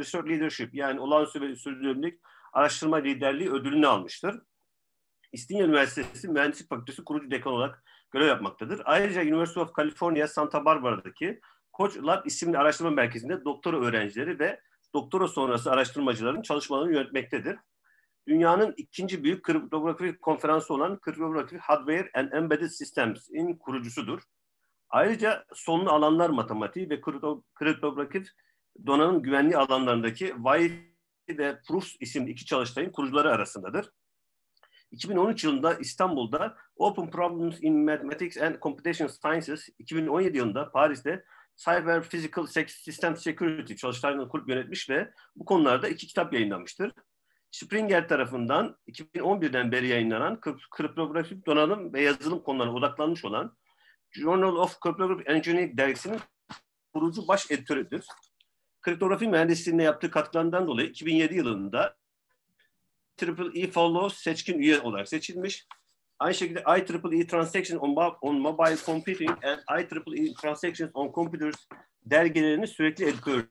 Research Leadership yani olağanüstü ve sürdürülebilirlik araştırma liderliği ödülünü almıştır. İstinye Üniversitesi Mühendislik Fakültesi kurucu dekan olarak görev yapmaktadır. Ayrıca University of California Santa Barbara'daki Koç Lab isimli araştırma merkezinde doktora öğrencileri ve doktora sonrası araştırmacıların çalışmalarını yönetmektedir. Dünyanın ikinci büyük kriptografi konferansı olan Cryptography Hardware and Embedded Systems'in kurucusudur. Ayrıca sonlu alanlar matematiği ve kriptografik donanım güvenli alanlarındaki Wiley ve Proust isimli iki çalıştayın kurucuları arasındadır. 2013 yılında İstanbul'da Open Problems in Mathematics and Computational Sciences, 2017 yılında Paris'te Cyber Physical System Security çalıştayını kulüp yönetmiş ve bu konularda iki kitap yayınlamıştır. Springer tarafından 2011'den beri yayınlanan kriptografik donanım ve yazılım konularına odaklanmış olan Journal of Cryptographic Engineering dergisinin kurucu baş editörüdür kriptografi mühendisliğine yaptığı katkılarından dolayı 2007 yılında Triple E Fellow seçkin üye olarak seçilmiş. Aynı şekilde IEEE Transactions on, on Mobile Computing and IEEE e Transactions on Computers dergilerini sürekli editör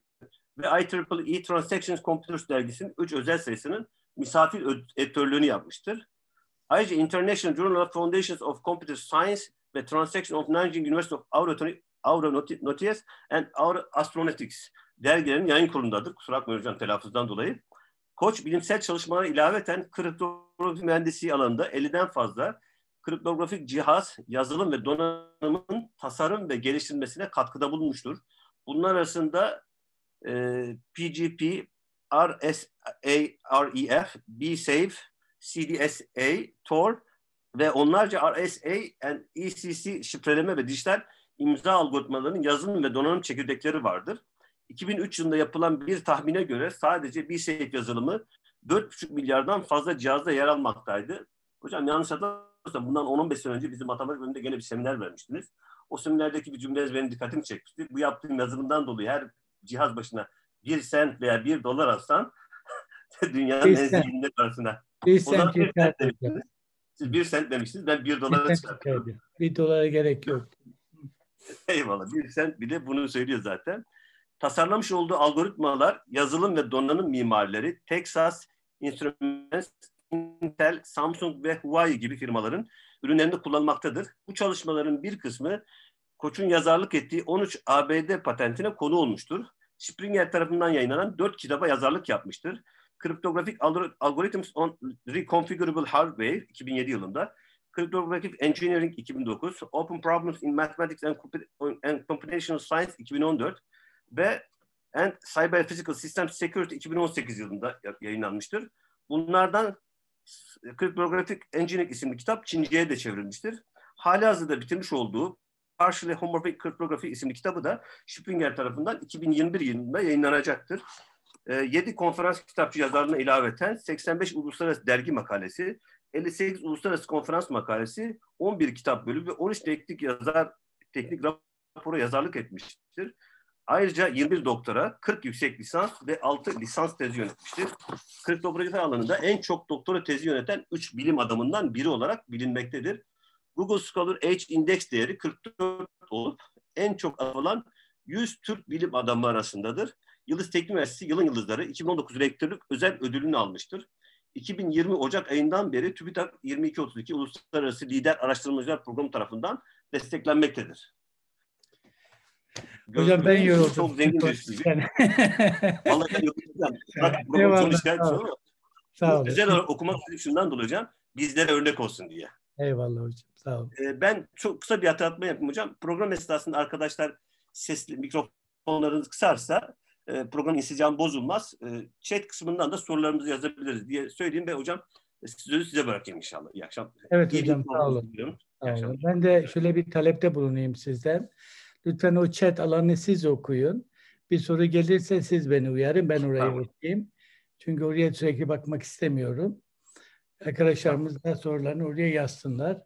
ve IEEE e Transactions Computers dergisinin 3 özel sayısının misafir editörlüğünü yapmıştır. Ayrıca International Journal of Foundations of Computer Science ve Transactions of Nanjing University of Aeronautics and Astronautics dergilerin yayın kurulundadır. Kusura bakmayın hocam telaffuzdan dolayı. Koç bilimsel çalışmalara ilaveten kriptografi mühendisliği alanında 50'den fazla kriptografik cihaz, yazılım ve donanımın tasarım ve geliştirilmesine katkıda bulunmuştur. Bunlar arasında e, PGP, RSAREF, BSAFE, CDSA, Tor ve onlarca RSA and ECC şifreleme ve dijital imza algoritmalarının yazılım ve donanım çekirdekleri vardır. 2003 yılında yapılan bir tahmine göre sadece bir şey yazılımı 4,5 milyardan fazla cihazda yer almaktaydı. Hocam yanlış hatırlamıyorsam bundan 10-15 sene önce bizim matematik bölümünde gene bir seminer vermiştiniz. O seminerdeki bir cümle benim dikkatimi çekmişti. Bu yaptığım yazılımdan dolayı her cihaz başına bir sent veya bir dolar alsan dünyanın en zengin arasında. Bir sent Siz bir sent demiştiniz. Ben bir dolara çıkartıyorum. Bir dolara gerek yok. Eyvallah. Bir sent bile bunu söylüyor zaten. Tasarlamış olduğu algoritmalar yazılım ve donanım mimarileri Texas Instruments, Intel, Samsung ve Huawei gibi firmaların ürünlerinde kullanılmaktadır. Bu çalışmaların bir kısmı Koç'un yazarlık ettiği 13 ABD patentine konu olmuştur. Springer tarafından yayınlanan 4 kitaba yazarlık yapmıştır. Cryptographic Algorithms on Reconfigurable Hardware 2007 yılında, Cryptographic Engineering 2009, Open Problems in Mathematics and, Computational Science 2014, ve And Cyber Physical System Security 2018 yılında yayınlanmıştır. Bunlardan Cryptographic Engineering isimli kitap Çince'ye de çevrilmiştir. Hali hazırda bitirmiş olduğu Partially Homomorphic Cryptography isimli kitabı da Springer tarafından 2021 yılında yayınlanacaktır. 7 ee, konferans kitapçı yazarına ilaveten 85 uluslararası dergi makalesi, 58 uluslararası konferans makalesi, 11 kitap bölümü ve 13 teknik yazar teknik raporu yazarlık etmiştir. Ayrıca 21 doktora, 40 yüksek lisans ve 6 lisans tezi yönetmiştir. Kriptografi alanında en çok doktora tezi yöneten 3 bilim adamından biri olarak bilinmektedir. Google Scholar Age Index değeri 44 olup en çok alan 100 Türk bilim adamı arasındadır. Yıldız Teknik Üniversitesi Yılın Yıldızları 2019 Rektörlük Özel Ödülünü almıştır. 2020 Ocak ayından beri TÜBİTAK 2232 Uluslararası Lider Araştırmacılar Programı tarafından desteklenmektedir. Hocam ben yoruldum. Çok zengin düştü. Vallahi ben yoruldum. Bak, Eyvallah, çok işler sağ, sağ olun. Özel olarak okumak istedim şundan dolayı hocam. Bizlere örnek olsun diye. Eyvallah hocam. Sağ olun. Ee, ben çok kısa bir hatırlatma yapayım hocam. Program esnasında arkadaşlar sesli mikrofonlarınız kısarsa e, program insicam bozulmaz. E, chat kısmından da sorularımızı yazabiliriz diye söyleyeyim ve hocam e, sözü size bırakayım inşallah. İyi akşamlar. Evet hocam sağ olun. Sağ olun. Ben de şöyle bir talepte bulunayım sizden. Lütfen o chat alanı siz okuyun. Bir soru gelirse siz beni uyarın. Ben oraya tamam. okuyayım. Çünkü oraya sürekli bakmak istemiyorum. Arkadaşlarımız da sorularını oraya yazsınlar.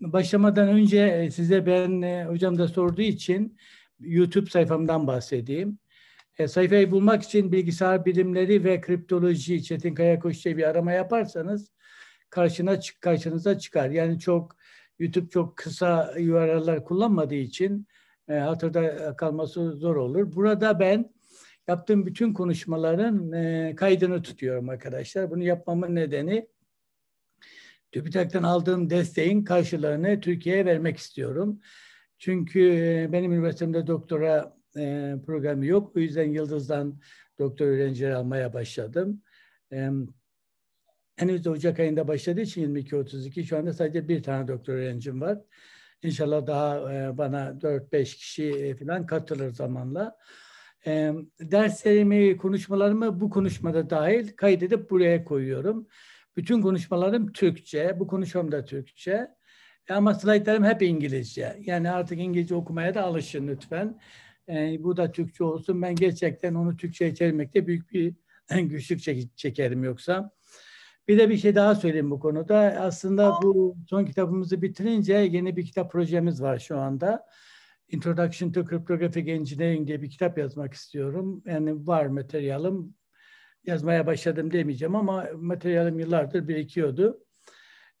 Başlamadan önce e, size ben e, hocam da sorduğu için YouTube sayfamdan bahsedeyim. E, sayfayı bulmak için bilgisayar bilimleri ve kriptoloji Çetin Kayakoç diye bir arama yaparsanız karşına karşınıza çıkar. Yani çok YouTube çok kısa URL'ler kullanmadığı için e, hatırda kalması zor olur. Burada ben yaptığım bütün konuşmaların e, kaydını tutuyorum arkadaşlar. Bunu yapmamın nedeni TÜBİTAK'tan aldığım desteğin karşılığını Türkiye'ye vermek istiyorum. Çünkü e, benim üniversitemde doktora e, programı yok. O yüzden Yıldız'dan doktor öğrencileri almaya başladım henüz Ocak ayında başladığı için 22-32 şu anda sadece bir tane doktor öğrencim var. İnşallah daha e, bana 4-5 kişi e, falan katılır zamanla. E, derslerimi, konuşmalarımı bu konuşmada dahil kaydedip buraya koyuyorum. Bütün konuşmalarım Türkçe, bu konuşmam da Türkçe. E, ama slaytlarım hep İngilizce. Yani artık İngilizce okumaya da alışın lütfen. bu da Türkçe olsun. Ben gerçekten onu Türkçe'ye çevirmekte büyük bir güçlük çek- çekerim yoksa. Bir de bir şey daha söyleyeyim bu konuda. Aslında bu son kitabımızı bitirince yeni bir kitap projemiz var şu anda. Introduction to Cryptographic Engineering diye bir kitap yazmak istiyorum. Yani var materyalım, Yazmaya başladım demeyeceğim ama materyalim yıllardır birikiyordu.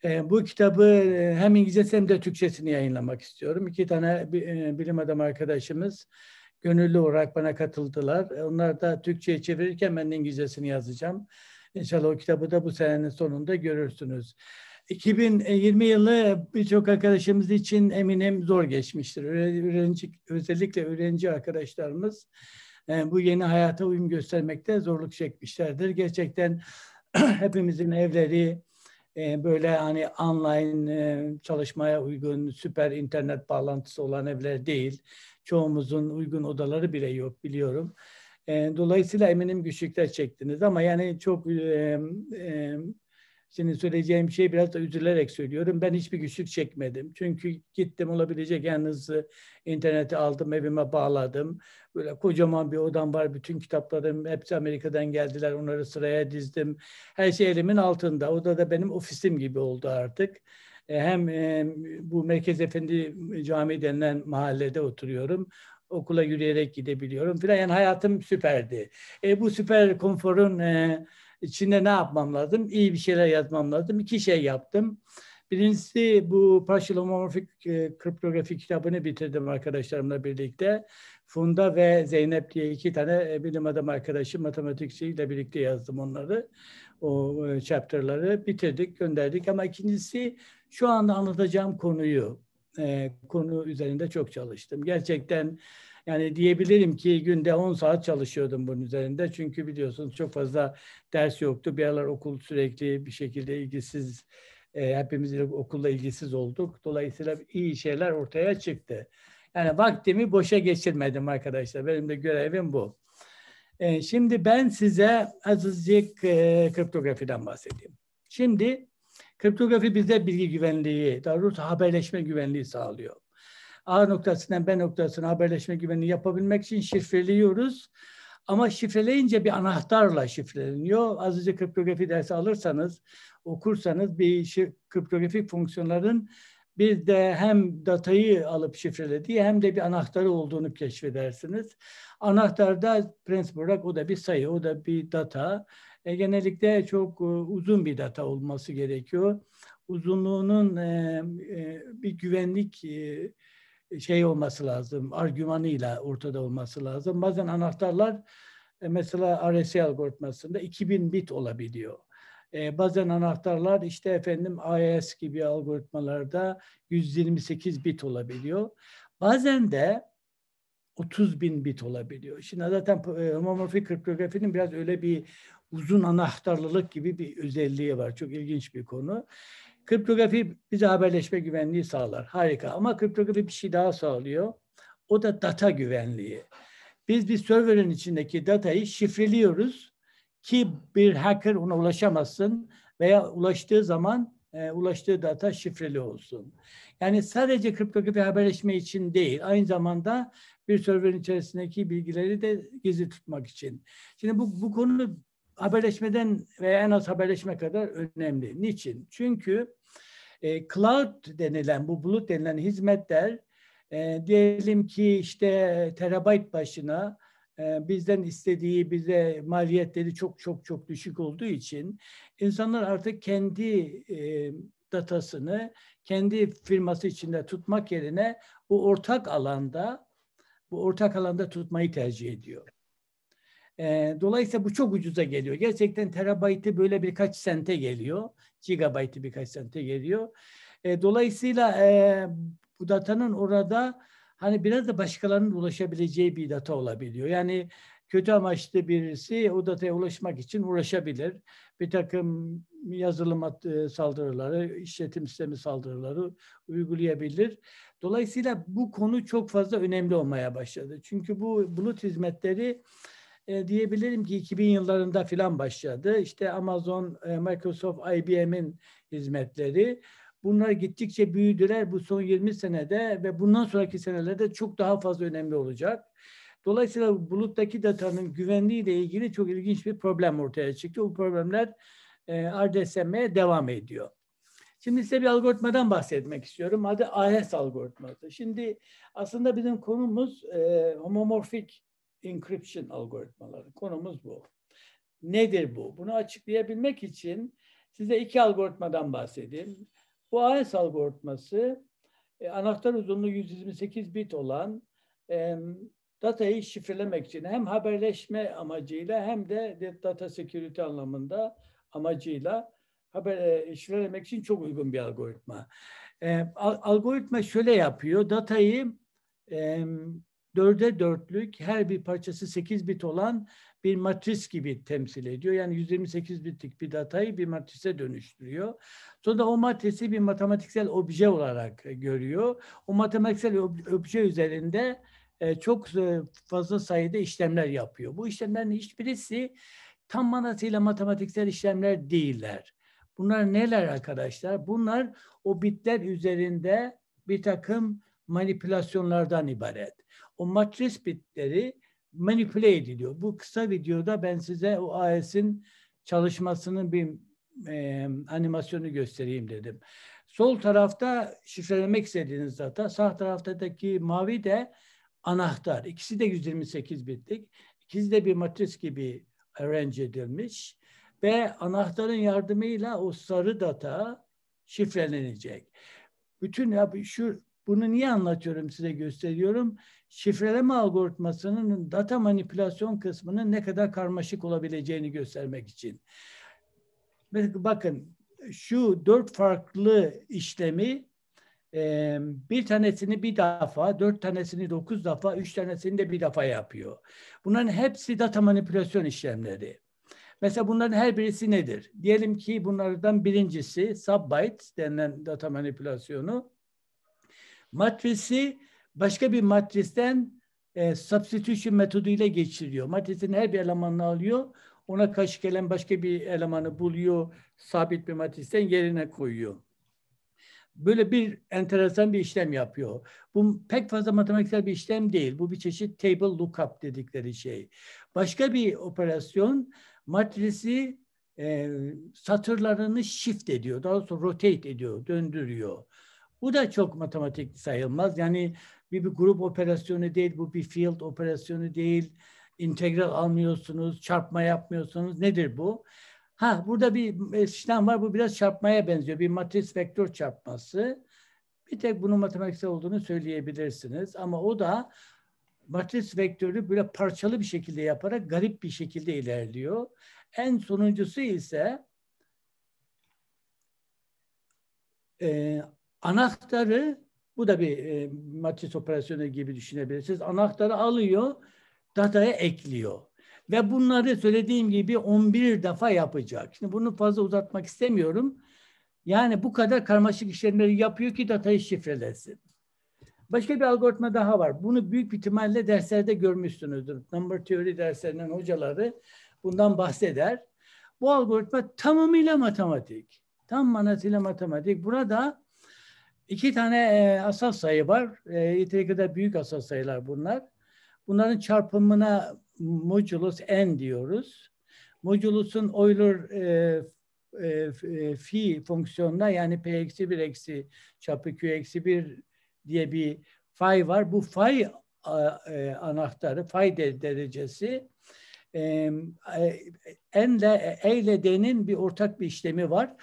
E, bu kitabı e, hem İngilizcesi hem de Türkçesini yayınlamak istiyorum. İki tane e, bilim adamı arkadaşımız gönüllü olarak bana katıldılar. Onlar da Türkçe'ye çevirirken ben İngilizcesini yazacağım. İnşallah o kitabı da bu senenin sonunda görürsünüz. 2020 yılı birçok arkadaşımız için eminim zor geçmiştir. Öğrenci, özellikle öğrenci arkadaşlarımız e, bu yeni hayata uyum göstermekte zorluk çekmişlerdir. Gerçekten hepimizin evleri e, böyle hani online e, çalışmaya uygun süper internet bağlantısı olan evler değil. Çoğumuzun uygun odaları bile yok biliyorum. E, dolayısıyla eminim güçlükler çektiniz ama yani çok e, e, şimdi söyleyeceğim şey biraz da üzülerek söylüyorum. Ben hiçbir güçlük çekmedim. Çünkü gittim olabilecek yalnız interneti aldım, evime bağladım. Böyle kocaman bir odam var. Bütün kitaplarım hepsi Amerika'dan geldiler. Onları sıraya dizdim. Her şey elimin altında. Oda da benim ofisim gibi oldu artık e, hem e, bu Merkez Efendi Camii denilen mahallede oturuyorum okula yürüyerek gidebiliyorum filan. Yani hayatım süperdi. E, bu süper konforun e, içinde ne yapmam lazım? İyi bir şeyler yazmam lazım. İki şey yaptım. Birincisi bu Partialomorphic e, Kriptografi kitabını bitirdim arkadaşlarımla birlikte. Funda ve Zeynep diye iki tane e, bilim adamı arkadaşım matematikçiyle birlikte yazdım onları. O e, chapter'ları bitirdik, gönderdik ama ikincisi şu anda anlatacağım konuyu e, konu üzerinde çok çalıştım. Gerçekten yani diyebilirim ki günde 10 saat çalışıyordum bunun üzerinde. Çünkü biliyorsunuz çok fazla ders yoktu. Bir aralar okul sürekli bir şekilde ilgisiz, e, hepimiz okulla ilgisiz olduk. Dolayısıyla iyi şeyler ortaya çıktı. Yani vaktimi boşa geçirmedim arkadaşlar. Benim de görevim bu. E, şimdi ben size azıcık e, kriptografiden bahsedeyim. Şimdi Kriptografi bize bilgi güvenliği, daha doğrusu haberleşme güvenliği sağlıyor. A noktasından B noktasına haberleşme güvenliği yapabilmek için şifreliyoruz. Ama şifreleyince bir anahtarla şifreleniyor. Azıcık kriptografi dersi alırsanız, okursanız bir şif, kriptografik fonksiyonların bir de hem datayı alıp şifrelediği hem de bir anahtarı olduğunu keşfedersiniz. Anahtar da prensip olarak o da bir sayı, o da bir data. E, çok e, uzun bir data olması gerekiyor. Uzunluğunun e, e, bir güvenlik şey olması lazım, argümanıyla ortada olması lazım. Bazen anahtarlar mesela RSA algoritmasında 2000 bit olabiliyor. bazen anahtarlar işte efendim AES gibi algoritmalarda 128 bit olabiliyor. Bazen de 30 bin bit olabiliyor. Şimdi zaten homomorfik kriptografinin biraz öyle bir uzun anahtarlılık gibi bir özelliği var. Çok ilginç bir konu. Kriptografi bize haberleşme güvenliği sağlar. Harika ama kriptografi bir şey daha sağlıyor. O da data güvenliği. Biz bir server'ın içindeki datayı şifreliyoruz ki bir hacker ona ulaşamasın veya ulaştığı zaman e, ulaştığı data şifreli olsun. Yani sadece kriptografi haberleşme için değil, aynı zamanda bir server'ın içerisindeki bilgileri de gizli tutmak için. Şimdi bu, bu konu haberleşmeden veya en az haberleşme kadar önemli. Niçin? Çünkü e, cloud denilen bu bulut denilen hizmetler e, diyelim ki işte terabayt başına e, bizden istediği bize maliyetleri çok çok çok düşük olduğu için insanlar artık kendi e, datasını kendi firması içinde tutmak yerine bu ortak alanda bu ortak alanda tutmayı tercih ediyor. E, dolayısıyla bu çok ucuza geliyor. Gerçekten terabaytı böyle birkaç sente geliyor. Gigabaytı birkaç sente geliyor. E, dolayısıyla e, bu datanın orada hani biraz da başkalarının ulaşabileceği bir data olabiliyor. Yani kötü amaçlı birisi o dataya ulaşmak için uğraşabilir. Bir takım yazılım saldırıları, işletim sistemi saldırıları uygulayabilir. Dolayısıyla bu konu çok fazla önemli olmaya başladı. Çünkü bu bulut hizmetleri e, diyebilirim ki 2000 yıllarında filan başladı. İşte Amazon, e, Microsoft, IBM'in hizmetleri. Bunlar gittikçe büyüdüler bu son 20 senede ve bundan sonraki senelerde çok daha fazla önemli olacak. Dolayısıyla buluttaki datanın güvenliği ile ilgili çok ilginç bir problem ortaya çıktı. Bu problemler e, RDSM'ye devam ediyor. Şimdi size bir algoritmadan bahsetmek istiyorum. Adı AES algoritması. Şimdi aslında bizim konumuz e, homomorfik encryption algoritmaları. Konumuz bu. Nedir bu? Bunu açıklayabilmek için size iki algoritmadan bahsedeyim. Bu AES algoritması e, anahtar uzunluğu 128 bit olan e, datayı şifrelemek için hem haberleşme amacıyla hem de data security anlamında amacıyla haber e, şifrelemek için çok uygun bir algoritma. E, algoritma şöyle yapıyor. Datayı e, dörde dörtlük her bir parçası 8 bit olan bir matris gibi temsil ediyor. Yani 128 bitlik bir datayı bir matrise dönüştürüyor. Sonra o matrisi bir matematiksel obje olarak e, görüyor. O matematiksel obje üzerinde e, çok e, fazla sayıda işlemler yapıyor. Bu işlemlerin hiçbirisi tam manasıyla matematiksel işlemler değiller. Bunlar neler arkadaşlar? Bunlar o bitler üzerinde bir takım manipülasyonlardan ibaret o matris bitleri manipüle ediliyor. Bu kısa videoda ben size o AES'in çalışmasının bir e, animasyonu göstereyim dedim. Sol tarafta şifrelemek istediğiniz data, sağ taraftaki mavi de anahtar. İkisi de 128 bitlik. İkisi de bir matris gibi arrange edilmiş ve anahtarın yardımıyla o sarı data şifrelenecek. Bütün ya şu bunu niye anlatıyorum size gösteriyorum. Şifreleme algoritmasının data manipülasyon kısmının ne kadar karmaşık olabileceğini göstermek için. Bakın şu dört farklı işlemi e, bir tanesini bir defa, dört tanesini dokuz defa, üç tanesini de bir defa yapıyor. Bunların hepsi data manipülasyon işlemleri. Mesela bunların her birisi nedir? Diyelim ki bunlardan birincisi subbyte denilen data manipülasyonu. Matrisi başka bir matristen e, substitution metoduyla geçiriyor. Matrisin her bir elemanını alıyor. Ona karşı gelen başka bir elemanı buluyor. Sabit bir matristen yerine koyuyor. Böyle bir enteresan bir işlem yapıyor. Bu pek fazla matematiksel bir işlem değil. Bu bir çeşit table lookup dedikleri şey. Başka bir operasyon matrisi e, satırlarını shift ediyor. Daha sonra rotate ediyor, döndürüyor. Bu da çok matematik sayılmaz. Yani bir, bir grup operasyonu değil, bu bir field operasyonu değil. İntegral almıyorsunuz, çarpma yapmıyorsunuz. Nedir bu? Ha burada bir sistem var. Bu biraz çarpmaya benziyor. Bir matris vektör çarpması. Bir tek bunun matematiksel olduğunu söyleyebilirsiniz. Ama o da matris vektörü böyle parçalı bir şekilde yaparak garip bir şekilde ilerliyor. En sonuncusu ise e, Anahtarı bu da bir e, matris operasyonu gibi düşünebilirsiniz. Anahtarı alıyor, dataya ekliyor. Ve bunları söylediğim gibi 11 defa yapacak. Şimdi bunu fazla uzatmak istemiyorum. Yani bu kadar karmaşık işlemleri yapıyor ki datayı şifrelesin. Başka bir algoritma daha var. Bunu büyük ihtimalle derslerde görmüşsünüzdür. Number Theory derslerinin hocaları bundan bahseder. Bu algoritma tamamıyla matematik. Tam manasıyla matematik. Burada İki tane e, asal sayı var. E, İtrikada büyük asal sayılar bunlar. Bunların çarpımına modulus n diyoruz. Modulusun Euler e, e, fi e, fonksiyonuna yani p eksi 1 eksi çarpı q eksi 1 diye bir fay var. Bu fay e, anahtarı, fay de, derecesi e, e, n ile e ile d'nin bir ortak bir işlemi var.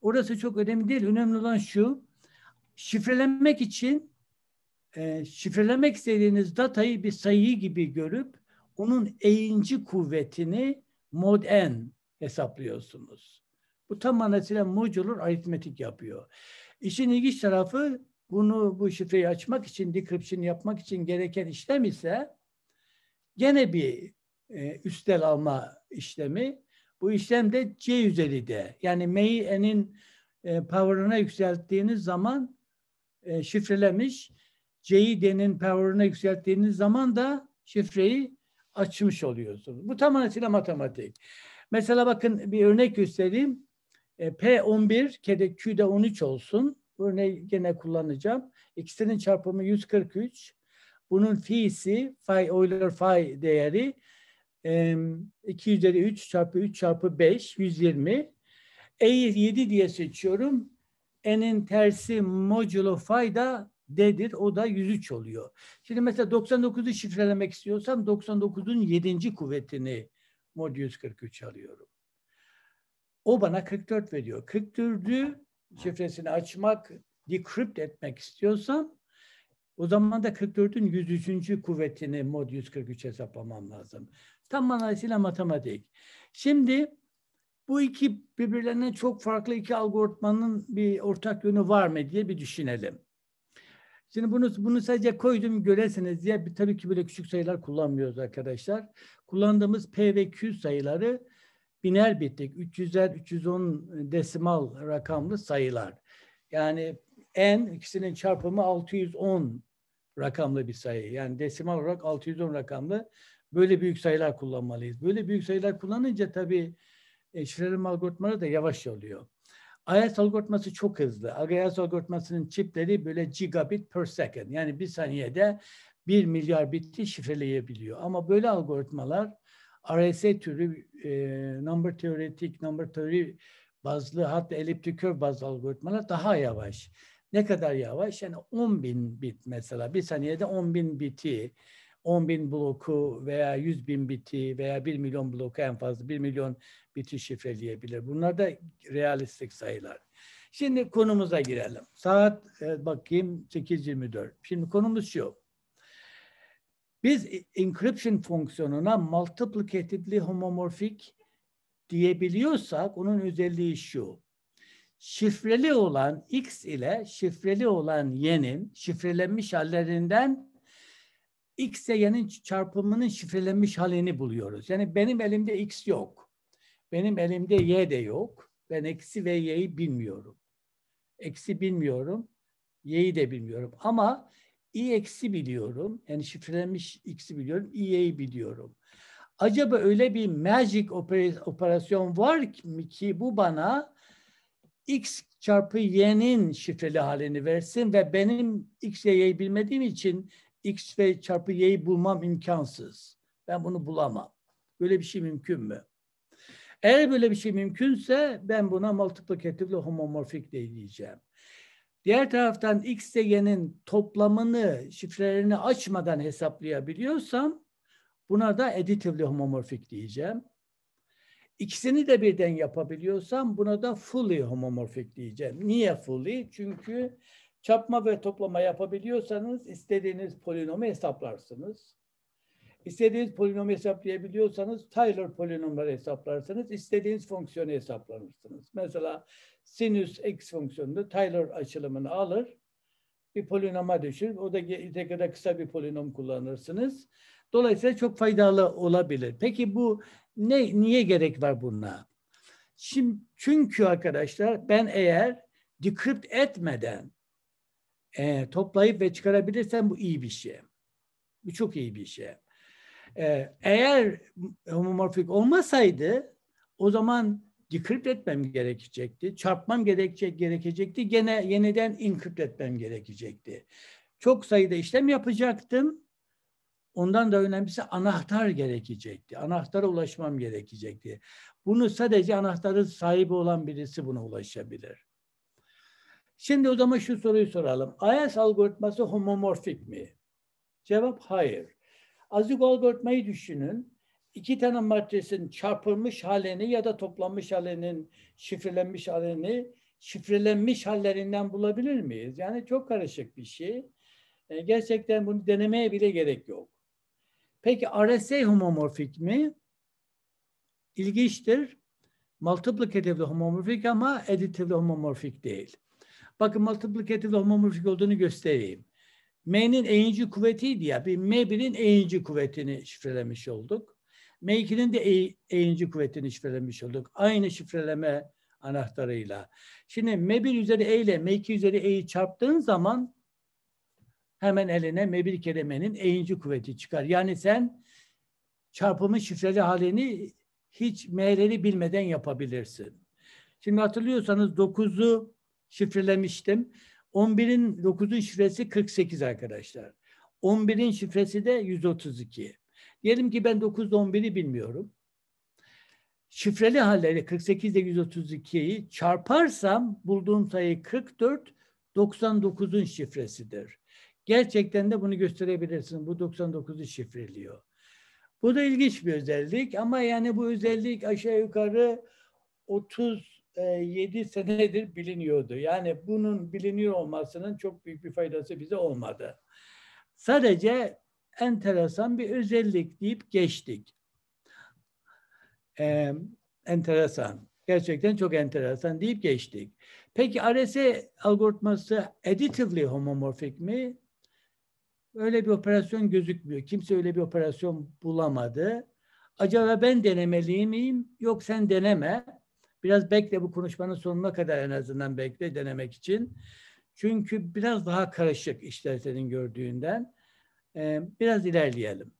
Orası çok önemli değil. Önemli olan şu, şifrelenmek için e, şifrelemek istediğiniz datayı bir sayı gibi görüp onun eğinci kuvvetini mod n hesaplıyorsunuz. Bu tam manasıyla modulur aritmetik yapıyor. İşin ilginç tarafı bunu bu şifreyi açmak için decryption yapmak için gereken işlem ise gene bir e, üstel alma işlemi. Bu işlem de C üzeri de Yani M'yi N'in e, power'ına yükselttiğiniz zaman e, şifrelemiş. CID'nin power'ını yükselttiğiniz zaman da şifreyi açmış oluyorsunuz. Bu tamamen matematik. Mesela bakın bir örnek göstereyim. E, P11 kere Q'de 13 olsun. Bu örneği gene kullanacağım. İkisinin çarpımı 143. Bunun fi'si, phi Euler phi değeri e, 2 üzeri 3 çarpı 3 çarpı 5, 120. E'yi 7 diye seçiyorum n'in tersi modulo fayda dedir. O da 103 oluyor. Şimdi mesela 99'u şifrelemek istiyorsam 99'un 7. kuvvetini mod 143 alıyorum. O bana 44 veriyor. 44'ü şifresini açmak, decrypt etmek istiyorsam o zaman da 44'ün 103. kuvvetini mod 143 hesaplamam lazım. Tam manasıyla matematik. Şimdi bu iki birbirlerine çok farklı iki algoritmanın bir ortak yönü var mı diye bir düşünelim. Şimdi bunu bunu sadece koydum göresiniz diye bir, tabii ki böyle küçük sayılar kullanmıyoruz arkadaşlar. Kullandığımız P ve Q sayıları biner bittik. 300'er 310 desimal rakamlı sayılar. Yani n ikisinin çarpımı 610 rakamlı bir sayı. Yani desimal olarak 610 rakamlı böyle büyük sayılar kullanmalıyız. Böyle büyük sayılar kullanınca tabii e, algoritmaları da yavaş oluyor. IS algoritması çok hızlı. AGS algoritmasının çipleri böyle gigabit per second. Yani bir saniyede bir milyar biti şifreleyebiliyor. Ama böyle algoritmalar RSA türü e, number teoretik, number teori bazlı hatta eliptik kör bazlı algoritmalar daha yavaş. Ne kadar yavaş? Yani 10 bin bit mesela bir saniyede 10 bin biti 10 bin bloku veya 100 bin biti veya 1 milyon bloku en fazla 1 milyon biti şifreleyebilir. Bunlar da realistik sayılar. Şimdi konumuza girelim. Saat e, bakayım 8.24. Şimdi konumuz şu. Biz encryption fonksiyonuna multiplicatively homomorphic diyebiliyorsak onun özelliği şu. Şifreli olan X ile şifreli olan Y'nin şifrelenmiş hallerinden x ile y'nin çarpımının şifrelenmiş halini buluyoruz. Yani benim elimde x yok. Benim elimde y de yok. Ben eksi ve y'yi bilmiyorum. Eksi bilmiyorum. Y'yi de bilmiyorum. Ama i eksi biliyorum. Yani şifrelenmiş x'i biliyorum. i y'yi biliyorum. Acaba öyle bir magic operasyon var mı ki bu bana x çarpı y'nin şifreli halini versin ve benim x ve y'yi bilmediğim için x ve çarpı y'yi bulmam imkansız. Ben bunu bulamam. Böyle bir şey mümkün mü? Eğer böyle bir şey mümkünse ben buna multiplikatif homomorfik de diyeceğim. Diğer taraftan x ve y'nin toplamını, şifrelerini açmadan hesaplayabiliyorsam buna da editively homomorfik diyeceğim. İkisini de birden yapabiliyorsam buna da fully homomorfik diyeceğim. Niye fully? Çünkü Çapma ve toplama yapabiliyorsanız istediğiniz polinomu hesaplarsınız. İstediğiniz polinomu hesaplayabiliyorsanız Taylor polinomları hesaplarsınız. İstediğiniz fonksiyonu hesaplanırsınız. Mesela sinüs x fonksiyonunu Taylor açılımını alır. Bir polinoma düşür. O da tekrar kısa bir polinom kullanırsınız. Dolayısıyla çok faydalı olabilir. Peki bu ne niye gerek var buna? Şimdi çünkü arkadaşlar ben eğer decrypt etmeden e, toplayıp ve çıkarabilirsen bu iyi bir şey. Bu çok iyi bir şey. E, eğer homomorfik olmasaydı o zaman dekript etmem gerekecekti. Çarpmam gerekecek, gerekecekti. Gene yeniden enkript etmem gerekecekti. Çok sayıda işlem yapacaktım. Ondan da önemlisi anahtar gerekecekti. Anahtara ulaşmam gerekecekti. Bunu sadece anahtarın sahibi olan birisi buna ulaşabilir. Şimdi o zaman şu soruyu soralım. IS algoritması homomorfik mi? Cevap hayır. Azıcık algoritmayı düşünün. İki tane matrisin çarpılmış halini ya da toplanmış halinin şifrelenmiş halini şifrelenmiş hallerinden bulabilir miyiz? Yani çok karışık bir şey. E, gerçekten bunu denemeye bile gerek yok. Peki RSA homomorfik mi? İlginçtir. Multiplicative homomorfik ama additive homomorfik değil. Bakın multiplikatif homomorfik olduğunu göstereyim. M'nin eğinci kuvvetiydi ya. Bir m bir'in eğinci kuvvetini şifrelemiş olduk. M2'nin de eğinci kuvvetini şifrelemiş olduk. Aynı şifreleme anahtarıyla. Şimdi M1 üzeri E ile M2 üzeri E'yi çarptığın zaman hemen eline M1 kere M'nin eğinci kuvveti çıkar. Yani sen çarpımın şifreli halini hiç M'leri bilmeden yapabilirsin. Şimdi hatırlıyorsanız 9'u şifrelemiştim. 11'in 9'un şifresi 48 arkadaşlar. 11'in şifresi de 132. Diyelim ki ben 9 11'i bilmiyorum. Şifreli halleri 48 ile 132'yi çarparsam bulduğum sayı 44, 99'un şifresidir. Gerçekten de bunu gösterebilirsin. Bu 99'u şifreliyor. Bu da ilginç bir özellik ama yani bu özellik aşağı yukarı 30 7 e, senedir biliniyordu. Yani bunun biliniyor olmasının çok büyük bir faydası bize olmadı. Sadece enteresan bir özellik deyip geçtik. Ee, enteresan. Gerçekten çok enteresan deyip geçtik. Peki RS algoritması additively homomorfik mi? Öyle bir operasyon gözükmüyor. Kimse öyle bir operasyon bulamadı. Acaba ben denemeli miyim? Yok sen deneme Biraz bekle bu konuşmanın sonuna kadar en azından bekle denemek için. Çünkü biraz daha karışık işler senin gördüğünden. Ee, biraz ilerleyelim.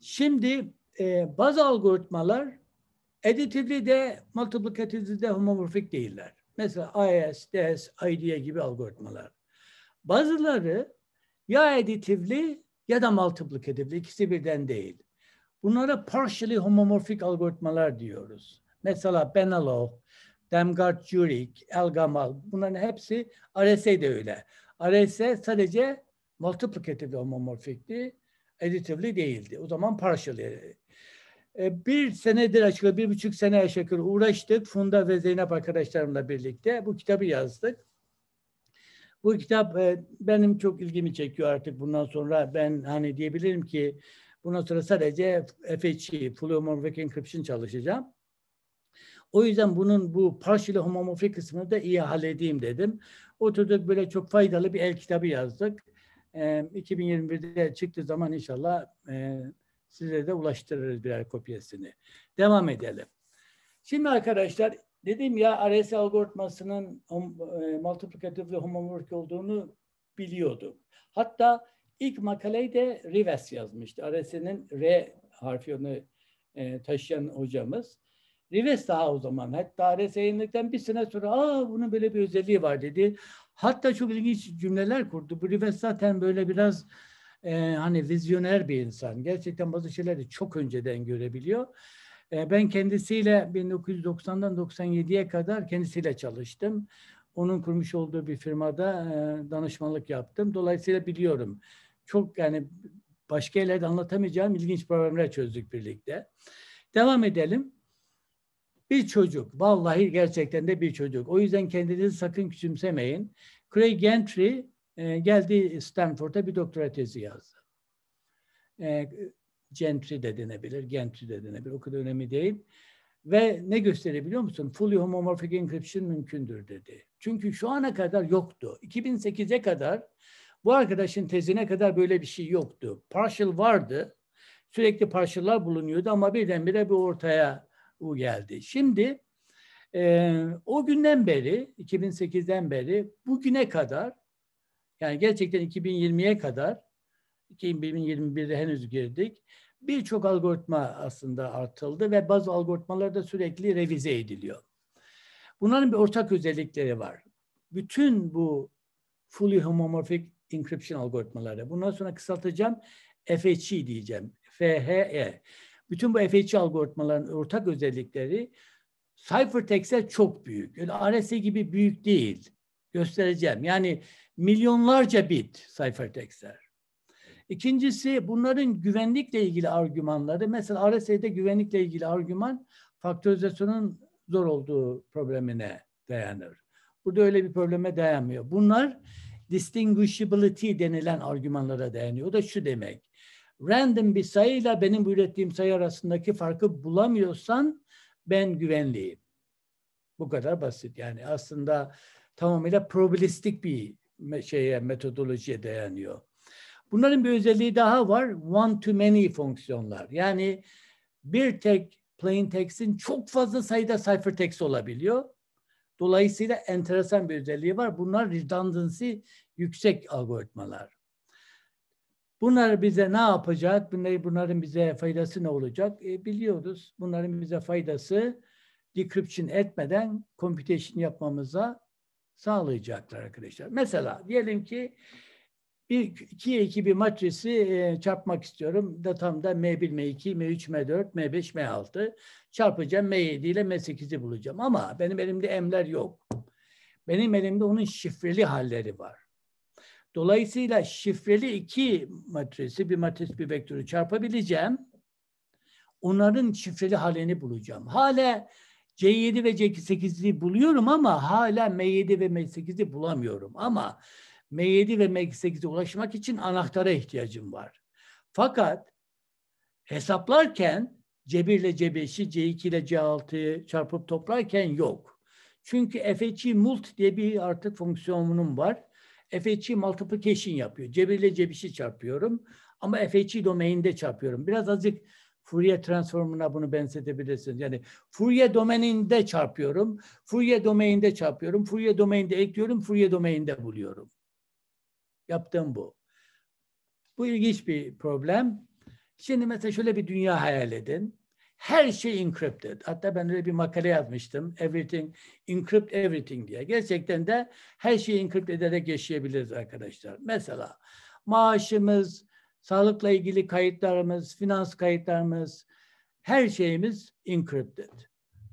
Şimdi e, bazı algoritmalar editivli de multiplikatifli de homomorfik değiller. Mesela IS, DS, IDEA gibi algoritmalar. Bazıları ya editivli ya da multiplikatifli ikisi birden değil. Bunlara partially homomorfik algoritmalar diyoruz. Mesela Benalo, Demgard Zürich, Elgamal bunların hepsi RSA'de öyle. RSA sadece multiplicative homomorfikti, additively değildi. O zaman partial e, bir senedir aşağı bir buçuk sene aşağı uğraştık. Funda ve Zeynep arkadaşlarımla birlikte bu kitabı yazdık. Bu kitap e, benim çok ilgimi çekiyor artık bundan sonra. Ben hani diyebilirim ki bundan sonra sadece FHC, Fluomorphic Encryption çalışacağım. O yüzden bunun bu parçalı homomorfik kısmını da iyi halledeyim dedim. Oturduk böyle çok faydalı bir el kitabı yazdık. E, 2021'de çıktığı zaman inşallah e, size de ulaştırırız birer kopyasını. Devam edelim. Şimdi arkadaşlar dedim ya RS algoritmasının e, multiplikatif ve homomorfik olduğunu biliyordum. Hatta ilk makaleyi de Rives yazmıştı. RS'nin R harfi e, taşıyan hocamız. Rives daha o zaman hatta RS yayınlıktan bir sene sonra aa bunun böyle bir özelliği var dedi. Hatta çok ilginç cümleler kurdu. Bu Rives zaten böyle biraz e, hani vizyoner bir insan. Gerçekten bazı şeyleri çok önceden görebiliyor. E, ben kendisiyle 1990'dan 97'ye kadar kendisiyle çalıştım. Onun kurmuş olduğu bir firmada e, danışmanlık yaptım. Dolayısıyla biliyorum. Çok yani başka yerlerde anlatamayacağım ilginç problemler çözdük birlikte. Devam edelim. Bir çocuk. Vallahi gerçekten de bir çocuk. O yüzden kendinizi sakın küçümsemeyin. Craig Gentry e, geldi Stanford'a bir doktora tezi yazdı. E, Gentry de denebilir, Gentry de denebilir. O kadar önemli değil. Ve ne gösterebiliyor musun? Fully homomorphic encryption mümkündür dedi. Çünkü şu ana kadar yoktu. 2008'e kadar bu arkadaşın tezine kadar böyle bir şey yoktu. Partial vardı. Sürekli partial'lar bulunuyordu ama birdenbire bir ortaya bu geldi. Şimdi e, o günden beri, 2008'den beri bugüne kadar yani gerçekten 2020'ye kadar 2021'de henüz girdik. Birçok algoritma aslında artıldı ve bazı algoritmalar da sürekli revize ediliyor. Bunların bir ortak özellikleri var. Bütün bu fully homomorphic encryption algoritmaları. Bundan sonra kısaltacağım FHE diyeceğim. FHE. Bütün bu FHC algoritmaların ortak özellikleri ciphertext'e çok büyük. Öyle RSA gibi büyük değil. Göstereceğim. Yani milyonlarca bit ciphertext'ler. İkincisi bunların güvenlikle ilgili argümanları. Mesela RSA'de güvenlikle ilgili argüman faktörizasyonun zor olduğu problemine dayanır. Burada öyle bir probleme dayanmıyor. Bunlar distinguishability denilen argümanlara dayanıyor. O da şu demek random bir sayıyla benim ürettiğim sayı arasındaki farkı bulamıyorsan ben güvenliyim. Bu kadar basit. Yani aslında tamamıyla probabilistik bir şeye metodolojiye dayanıyor. Bunların bir özelliği daha var. One to many fonksiyonlar. Yani bir tek plain text'in çok fazla sayıda ciphertext olabiliyor. Dolayısıyla enteresan bir özelliği var. Bunlar redundancy yüksek algoritmalar. Bunlar bize ne yapacak? Bunları, bunların bize faydası ne olacak? E, biliyoruz. Bunların bize faydası decryption etmeden computation yapmamıza sağlayacaklar arkadaşlar. Mesela diyelim ki bir 2'ye 2 bir matrisi e, çarpmak istiyorum. Datamda M1, M2, M3, M4, M5, M6 çarpacağım. M7 ile M8'i bulacağım. Ama benim elimde M'ler yok. Benim elimde onun şifreli halleri var. Dolayısıyla şifreli iki matrisi, bir matris bir vektörü çarpabileceğim. Onların şifreli halini bulacağım. Hala C7 ve C8'i buluyorum ama hala M7 ve M8'i bulamıyorum. Ama M7 ve M8'e ulaşmak için anahtara ihtiyacım var. Fakat hesaplarken C1 ile C5'i, C2 ile C6'yı çarpıp toplarken yok. Çünkü FHI mult diye bir artık fonksiyonum var. FHC multiplication yapıyor. Cebirle cebişi çarpıyorum ama FHC domaininde çarpıyorum. Biraz azıcık Fourier transformuna bunu benzetebilirsiniz. Yani Fourier domaininde çarpıyorum, Fourier domaininde çarpıyorum, Fourier domaininde ekliyorum, Fourier domaininde buluyorum. Yaptığım bu. Bu ilginç bir problem. Şimdi mesela şöyle bir dünya hayal edin her şey encrypted. Hatta ben öyle bir makale yazmıştım. Everything, encrypt everything diye. Gerçekten de her şeyi encrypt ederek yaşayabiliriz arkadaşlar. Mesela maaşımız, sağlıkla ilgili kayıtlarımız, finans kayıtlarımız, her şeyimiz encrypted.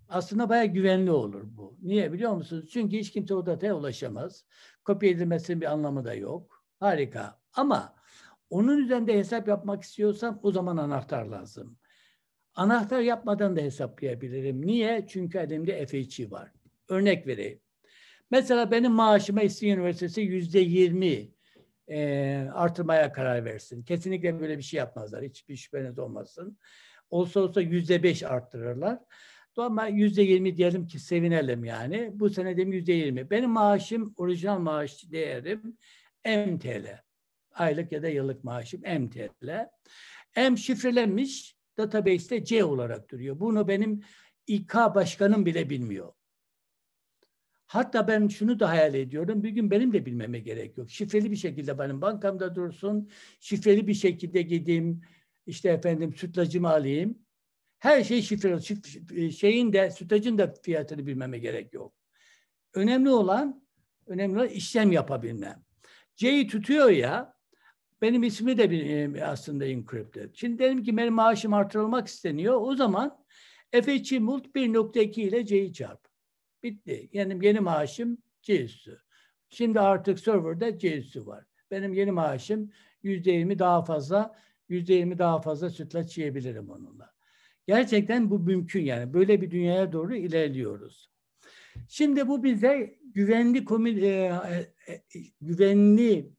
Aslında bayağı güvenli olur bu. Niye biliyor musunuz? Çünkü hiç kimse o dataya ulaşamaz. Kopya edilmesinin bir anlamı da yok. Harika. Ama onun üzerinde hesap yapmak istiyorsam o zaman anahtar lazım. Anahtar yapmadan da hesaplayabilirim. Niye? Çünkü elimde FHI var. Örnek vereyim. Mesela benim maaşıma İstinye Üniversitesi yüzde yirmi e, artırmaya karar versin. Kesinlikle böyle bir şey yapmazlar. Hiçbir şüpheniz olmasın. Olsa olsa yüzde beş arttırırlar. Ama yüzde yirmi diyelim ki sevinelim yani. Bu sene dedim yüzde yirmi. Benim maaşım, orijinal maaş değerim MTL. Aylık ya da yıllık maaşım MTL. M şifrelenmiş database'te C olarak duruyor. Bunu benim İK başkanım bile bilmiyor. Hatta ben şunu da hayal ediyorum. Bir gün benim de bilmeme gerek yok. Şifreli bir şekilde benim bankamda dursun. Şifreli bir şekilde gideyim. İşte efendim sütlacımı alayım. Her şey şifreli. E, şeyin de sütlacın da fiyatını bilmeme gerek yok. Önemli olan önemli olan işlem yapabilmem. C'yi tutuyor ya benim ismi de e, bir, aslında encrypted. Şimdi dedim ki benim maaşım artırılmak isteniyor. O zaman FHC mult 1.2 ile C'yi çarp. Bitti. Yani yeni maaşım C üstü. Şimdi artık serverda C üstü var. Benim yeni maaşım yüzde %20 daha fazla yüzde %20 daha fazla sütla çiyebilirim onunla. Gerçekten bu mümkün yani. Böyle bir dünyaya doğru ilerliyoruz. Şimdi bu bize güvenli komün, e, e, e güvenli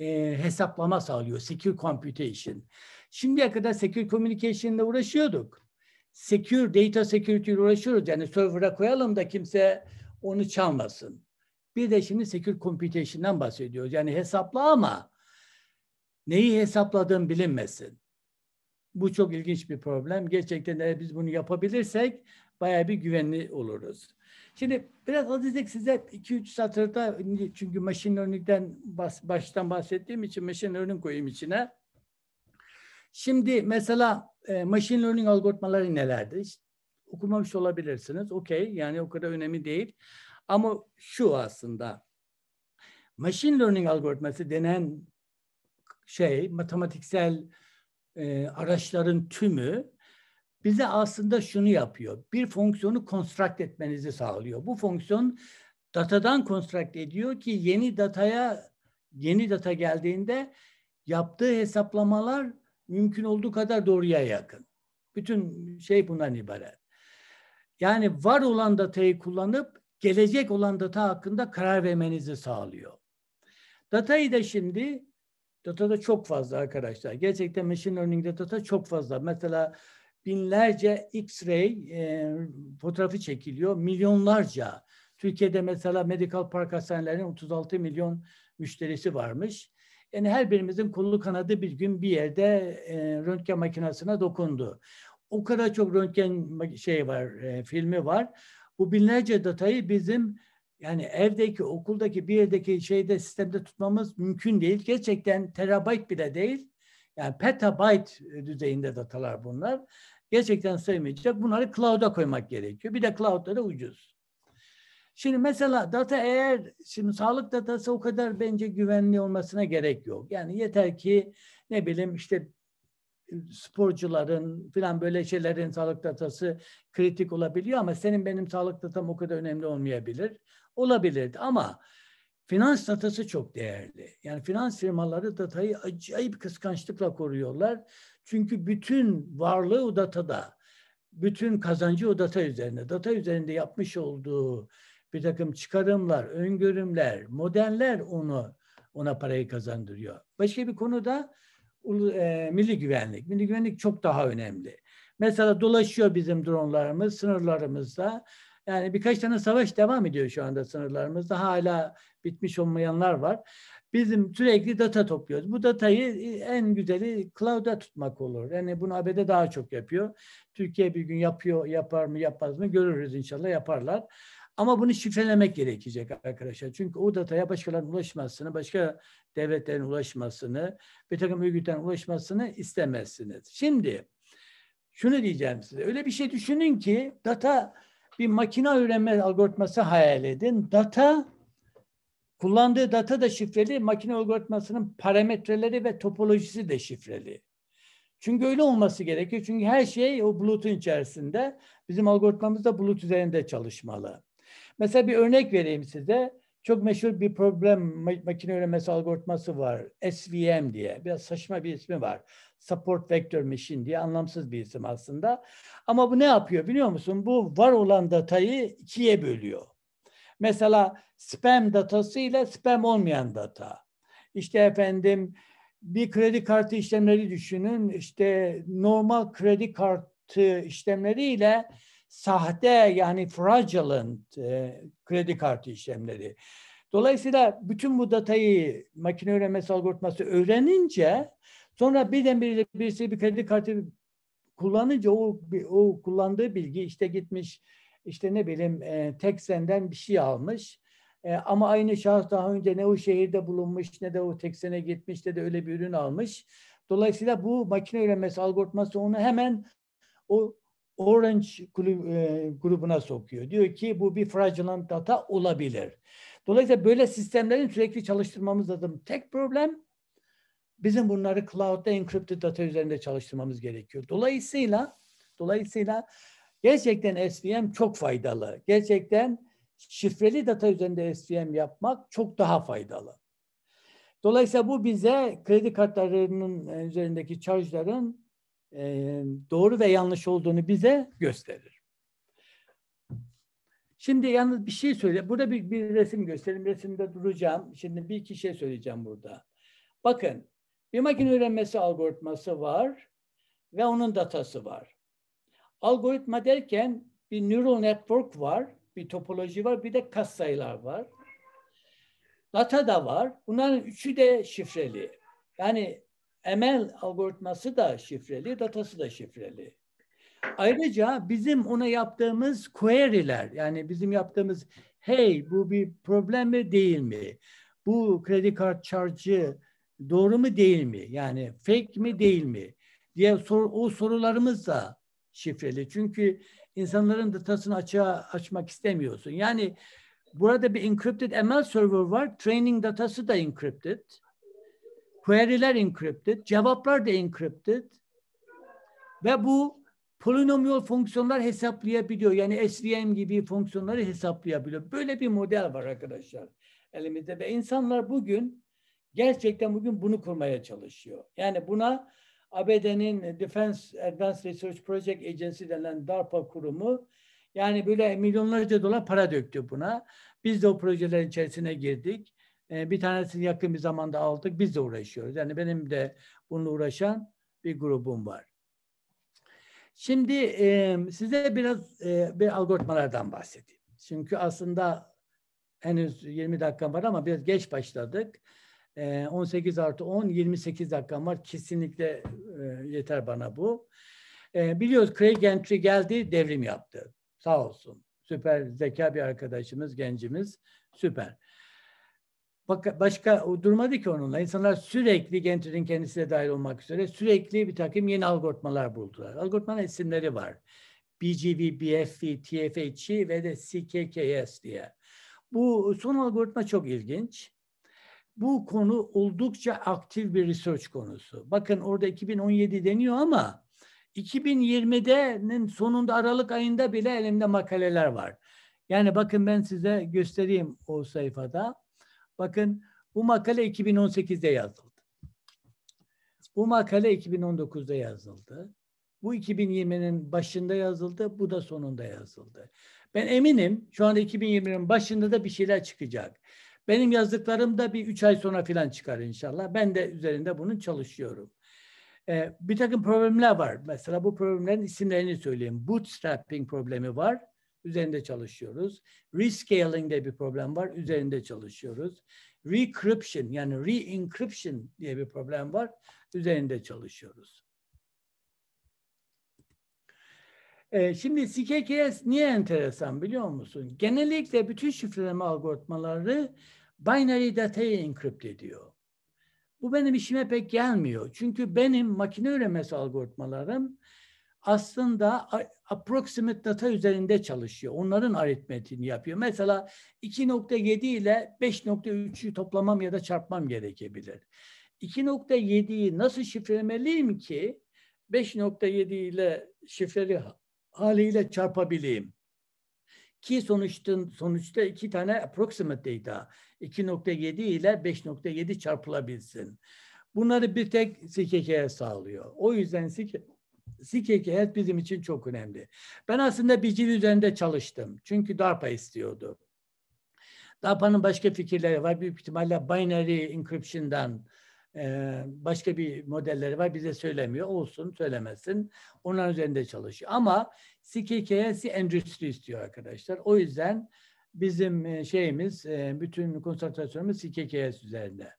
e, hesaplama sağlıyor. Secure Computation. Şimdiye kadar Secure Communication ile uğraşıyorduk. Secure Data Security ile uğraşıyoruz. Yani server'a koyalım da kimse onu çalmasın. Bir de şimdi Secure Computation'dan bahsediyoruz. Yani hesapla ama neyi hesapladığın bilinmesin. Bu çok ilginç bir problem. Gerçekten eğer biz bunu yapabilirsek bayağı bir güvenli oluruz. Şimdi biraz azizlik size 2-3 satırda çünkü machine learning'den baştan bahsettiğim için machine learning koyayım içine. Şimdi mesela e, machine learning algoritmaları nelerdir? Okumamış olabilirsiniz. Okey yani o kadar önemli değil. Ama şu aslında machine learning algoritması denen şey matematiksel e, araçların tümü bize aslında şunu yapıyor. Bir fonksiyonu konstrakt etmenizi sağlıyor. Bu fonksiyon datadan konstrakt ediyor ki yeni dataya yeni data geldiğinde yaptığı hesaplamalar mümkün olduğu kadar doğruya yakın. Bütün şey bundan ibaret. Yani var olan datayı kullanıp gelecek olan data hakkında karar vermenizi sağlıyor. Datayı da şimdi datada çok fazla arkadaşlar. Gerçekten machine learning'de data çok fazla. Mesela binlerce X-ray e, fotoğrafı çekiliyor. Milyonlarca. Türkiye'de mesela Medical Park hastanelerinin 36 milyon müşterisi varmış. Yani her birimizin kolu kanadı bir gün bir yerde e, röntgen makinesine dokundu. O kadar çok röntgen şey var, e, filmi var. Bu binlerce datayı bizim yani evdeki, okuldaki, bir yerdeki şeyde sistemde tutmamız mümkün değil. Gerçekten terabayt bile değil. Yani petabayt e, düzeyinde datalar bunlar gerçekten sevmeyecek. Bunları cloud'a koymak gerekiyor. Bir de cloud'da da ucuz. Şimdi mesela data eğer şimdi sağlık datası o kadar bence güvenli olmasına gerek yok. Yani yeter ki ne bileyim işte sporcuların falan böyle şeylerin sağlık datası kritik olabiliyor ama senin benim sağlık datam o kadar önemli olmayabilir. olabilir. ama finans datası çok değerli. Yani finans firmaları datayı acayip kıskançlıkla koruyorlar. Çünkü bütün varlığı o datada, bütün kazancı o data üzerinde. Data üzerinde yapmış olduğu bir takım çıkarımlar, öngörümler, modeller onu ona parayı kazandırıyor. Başka bir konu da e, milli güvenlik. Milli güvenlik çok daha önemli. Mesela dolaşıyor bizim dronlarımız sınırlarımızda. Yani birkaç tane savaş devam ediyor şu anda sınırlarımızda. Hala bitmiş olmayanlar var. Bizim sürekli data topluyoruz. Bu datayı e, en güzeli cloud'a tutmak olur. Yani bunu ABD daha çok yapıyor. Türkiye bir gün yapıyor, yapar mı, yapmaz mı görürüz inşallah yaparlar. Ama bunu şifrelemek gerekecek arkadaşlar. Çünkü o dataya başkalarının ulaşmasını, başka devletlerin ulaşmasını, bir takım örgütlerin ulaşmasını istemezsiniz. Şimdi şunu diyeceğim size. Öyle bir şey düşünün ki data bir makine öğrenme algoritması hayal edin. Data Kullandığı data da şifreli, makine algoritmasının parametreleri ve topolojisi de şifreli. Çünkü öyle olması gerekiyor. Çünkü her şey o bulutun içerisinde. Bizim algoritmamız da bulut üzerinde çalışmalı. Mesela bir örnek vereyim size. Çok meşhur bir problem makine öğrenmesi algoritması var. SVM diye. Biraz saçma bir ismi var. Support Vector Machine diye anlamsız bir isim aslında. Ama bu ne yapıyor biliyor musun? Bu var olan datayı ikiye bölüyor. Mesela spam datası ile spam olmayan data. İşte efendim bir kredi kartı işlemleri düşünün. İşte normal kredi kartı ile sahte yani fraudulent e, kredi kartı işlemleri. Dolayısıyla bütün bu datayı makine öğrenmesi algoritması öğrenince sonra birdenbire birisi bir kredi kartı kullanınca o, o kullandığı bilgi işte gitmiş işte ne bileyim e, Teksen'den bir şey almış. E, ama aynı şahıs daha önce ne o şehirde bulunmuş ne de o Teksen'e gitmiş ne de öyle bir ürün almış. Dolayısıyla bu makine öğrenmesi algoritması onu hemen o Orange kulüp, e, grubuna sokuyor. Diyor ki bu bir fraudulent data olabilir. Dolayısıyla böyle sistemlerin sürekli çalıştırmamız lazım. Tek problem bizim bunları cloud'da encrypted data üzerinde çalıştırmamız gerekiyor. Dolayısıyla dolayısıyla Gerçekten SVM çok faydalı. Gerçekten şifreli data üzerinde SVM yapmak çok daha faydalı. Dolayısıyla bu bize kredi kartlarının e, üzerindeki charge'ların e, doğru ve yanlış olduğunu bize gösterir. Şimdi yalnız bir şey söyle. Burada bir, bir resim göstereyim. Resimde duracağım. Şimdi bir iki şey söyleyeceğim burada. Bakın bir makine öğrenmesi algoritması var ve onun datası var. Algoritma derken bir neural network var, bir topoloji var, bir de kas sayılar var. Data da var. Bunların üçü de şifreli. Yani ML algoritması da şifreli, datası da şifreli. Ayrıca bizim ona yaptığımız query'ler yani bizim yaptığımız hey bu bir problem mi değil mi? Bu kredi kart charge'ı doğru mu değil mi? Yani fake mi değil mi? diye sor, o sorularımız da şifreli. Çünkü insanların datasını açığa açmak istemiyorsun. Yani burada bir encrypted ML server var. Training datası da encrypted. Query'ler encrypted. Cevaplar da encrypted. Ve bu polinomial fonksiyonlar hesaplayabiliyor. Yani SVM gibi fonksiyonları hesaplayabiliyor. Böyle bir model var arkadaşlar elimizde. Ve insanlar bugün gerçekten bugün bunu kurmaya çalışıyor. Yani buna ABD'nin Defense Advanced Research Project Agency denen DARPA kurumu yani böyle milyonlarca dolar para döktü buna. Biz de o projelerin içerisine girdik. Ee, bir tanesini yakın bir zamanda aldık. Biz de uğraşıyoruz. Yani benim de bununla uğraşan bir grubum var. Şimdi e, size biraz e, bir algoritmalardan bahsedeyim. Çünkü aslında henüz 20 dakika var ama biraz geç başladık. 18 artı 10, 28 dakikam var. Kesinlikle yeter bana bu. biliyoruz Craig Gentry geldi, devrim yaptı. Sağ olsun. Süper zeka bir arkadaşımız, gencimiz. Süper. Bak, başka durmadı ki onunla. İnsanlar sürekli Gentry'nin kendisine dahil olmak üzere sürekli bir takım yeni algoritmalar buldular. Algoritmanın isimleri var. BGV, BFV, TFHC ve de CKKS diye. Bu son algoritma çok ilginç bu konu oldukça aktif bir research konusu. Bakın orada 2017 deniyor ama 2020'denin sonunda Aralık ayında bile elimde makaleler var. Yani bakın ben size göstereyim o sayfada. Bakın bu makale 2018'de yazıldı. Bu makale 2019'da yazıldı. Bu 2020'nin başında yazıldı, bu da sonunda yazıldı. Ben eminim şu anda 2020'nin başında da bir şeyler çıkacak. Benim yazdıklarım da bir üç ay sonra filan çıkar inşallah. Ben de üzerinde bunun çalışıyorum. Ee, bir takım problemler var. Mesela bu problemlerin isimlerini söyleyeyim. Bootstrapping problemi var. Üzerinde çalışıyoruz. Rescaling diye bir problem var. Üzerinde çalışıyoruz. Recryption yani re-encryption diye bir problem var. Üzerinde çalışıyoruz. Ee, şimdi CKKS niye enteresan biliyor musun? Genellikle bütün şifreleme algoritmaları binary datayı encrypt ediyor. Bu benim işime pek gelmiyor. Çünkü benim makine öğrenmesi algoritmalarım aslında approximate data üzerinde çalışıyor. Onların aritmetiğini yapıyor. Mesela 2.7 ile 5.3'ü toplamam ya da çarpmam gerekebilir. 2.7'yi nasıl şifrelemeliyim ki 5.7 ile şifreli haliyle çarpabileyim. Ki sonuçta, sonuçta iki tane approximate data 2.7 ile 5.7 çarpılabilsin. Bunları bir tek CKK'ye sağlıyor. O yüzden CKK bizim için çok önemli. Ben aslında bir cil üzerinde çalıştım. Çünkü DARPA istiyordu. DARPA'nın başka fikirleri var. Büyük ihtimalle binary encryption'dan başka bir modelleri var bize söylemiyor. Olsun söylemesin. onlar üzerinde çalışıyor. Ama CKKS endüstri istiyor arkadaşlar. O yüzden bizim şeyimiz bütün konsantrasyonumuz CKKS üzerinde.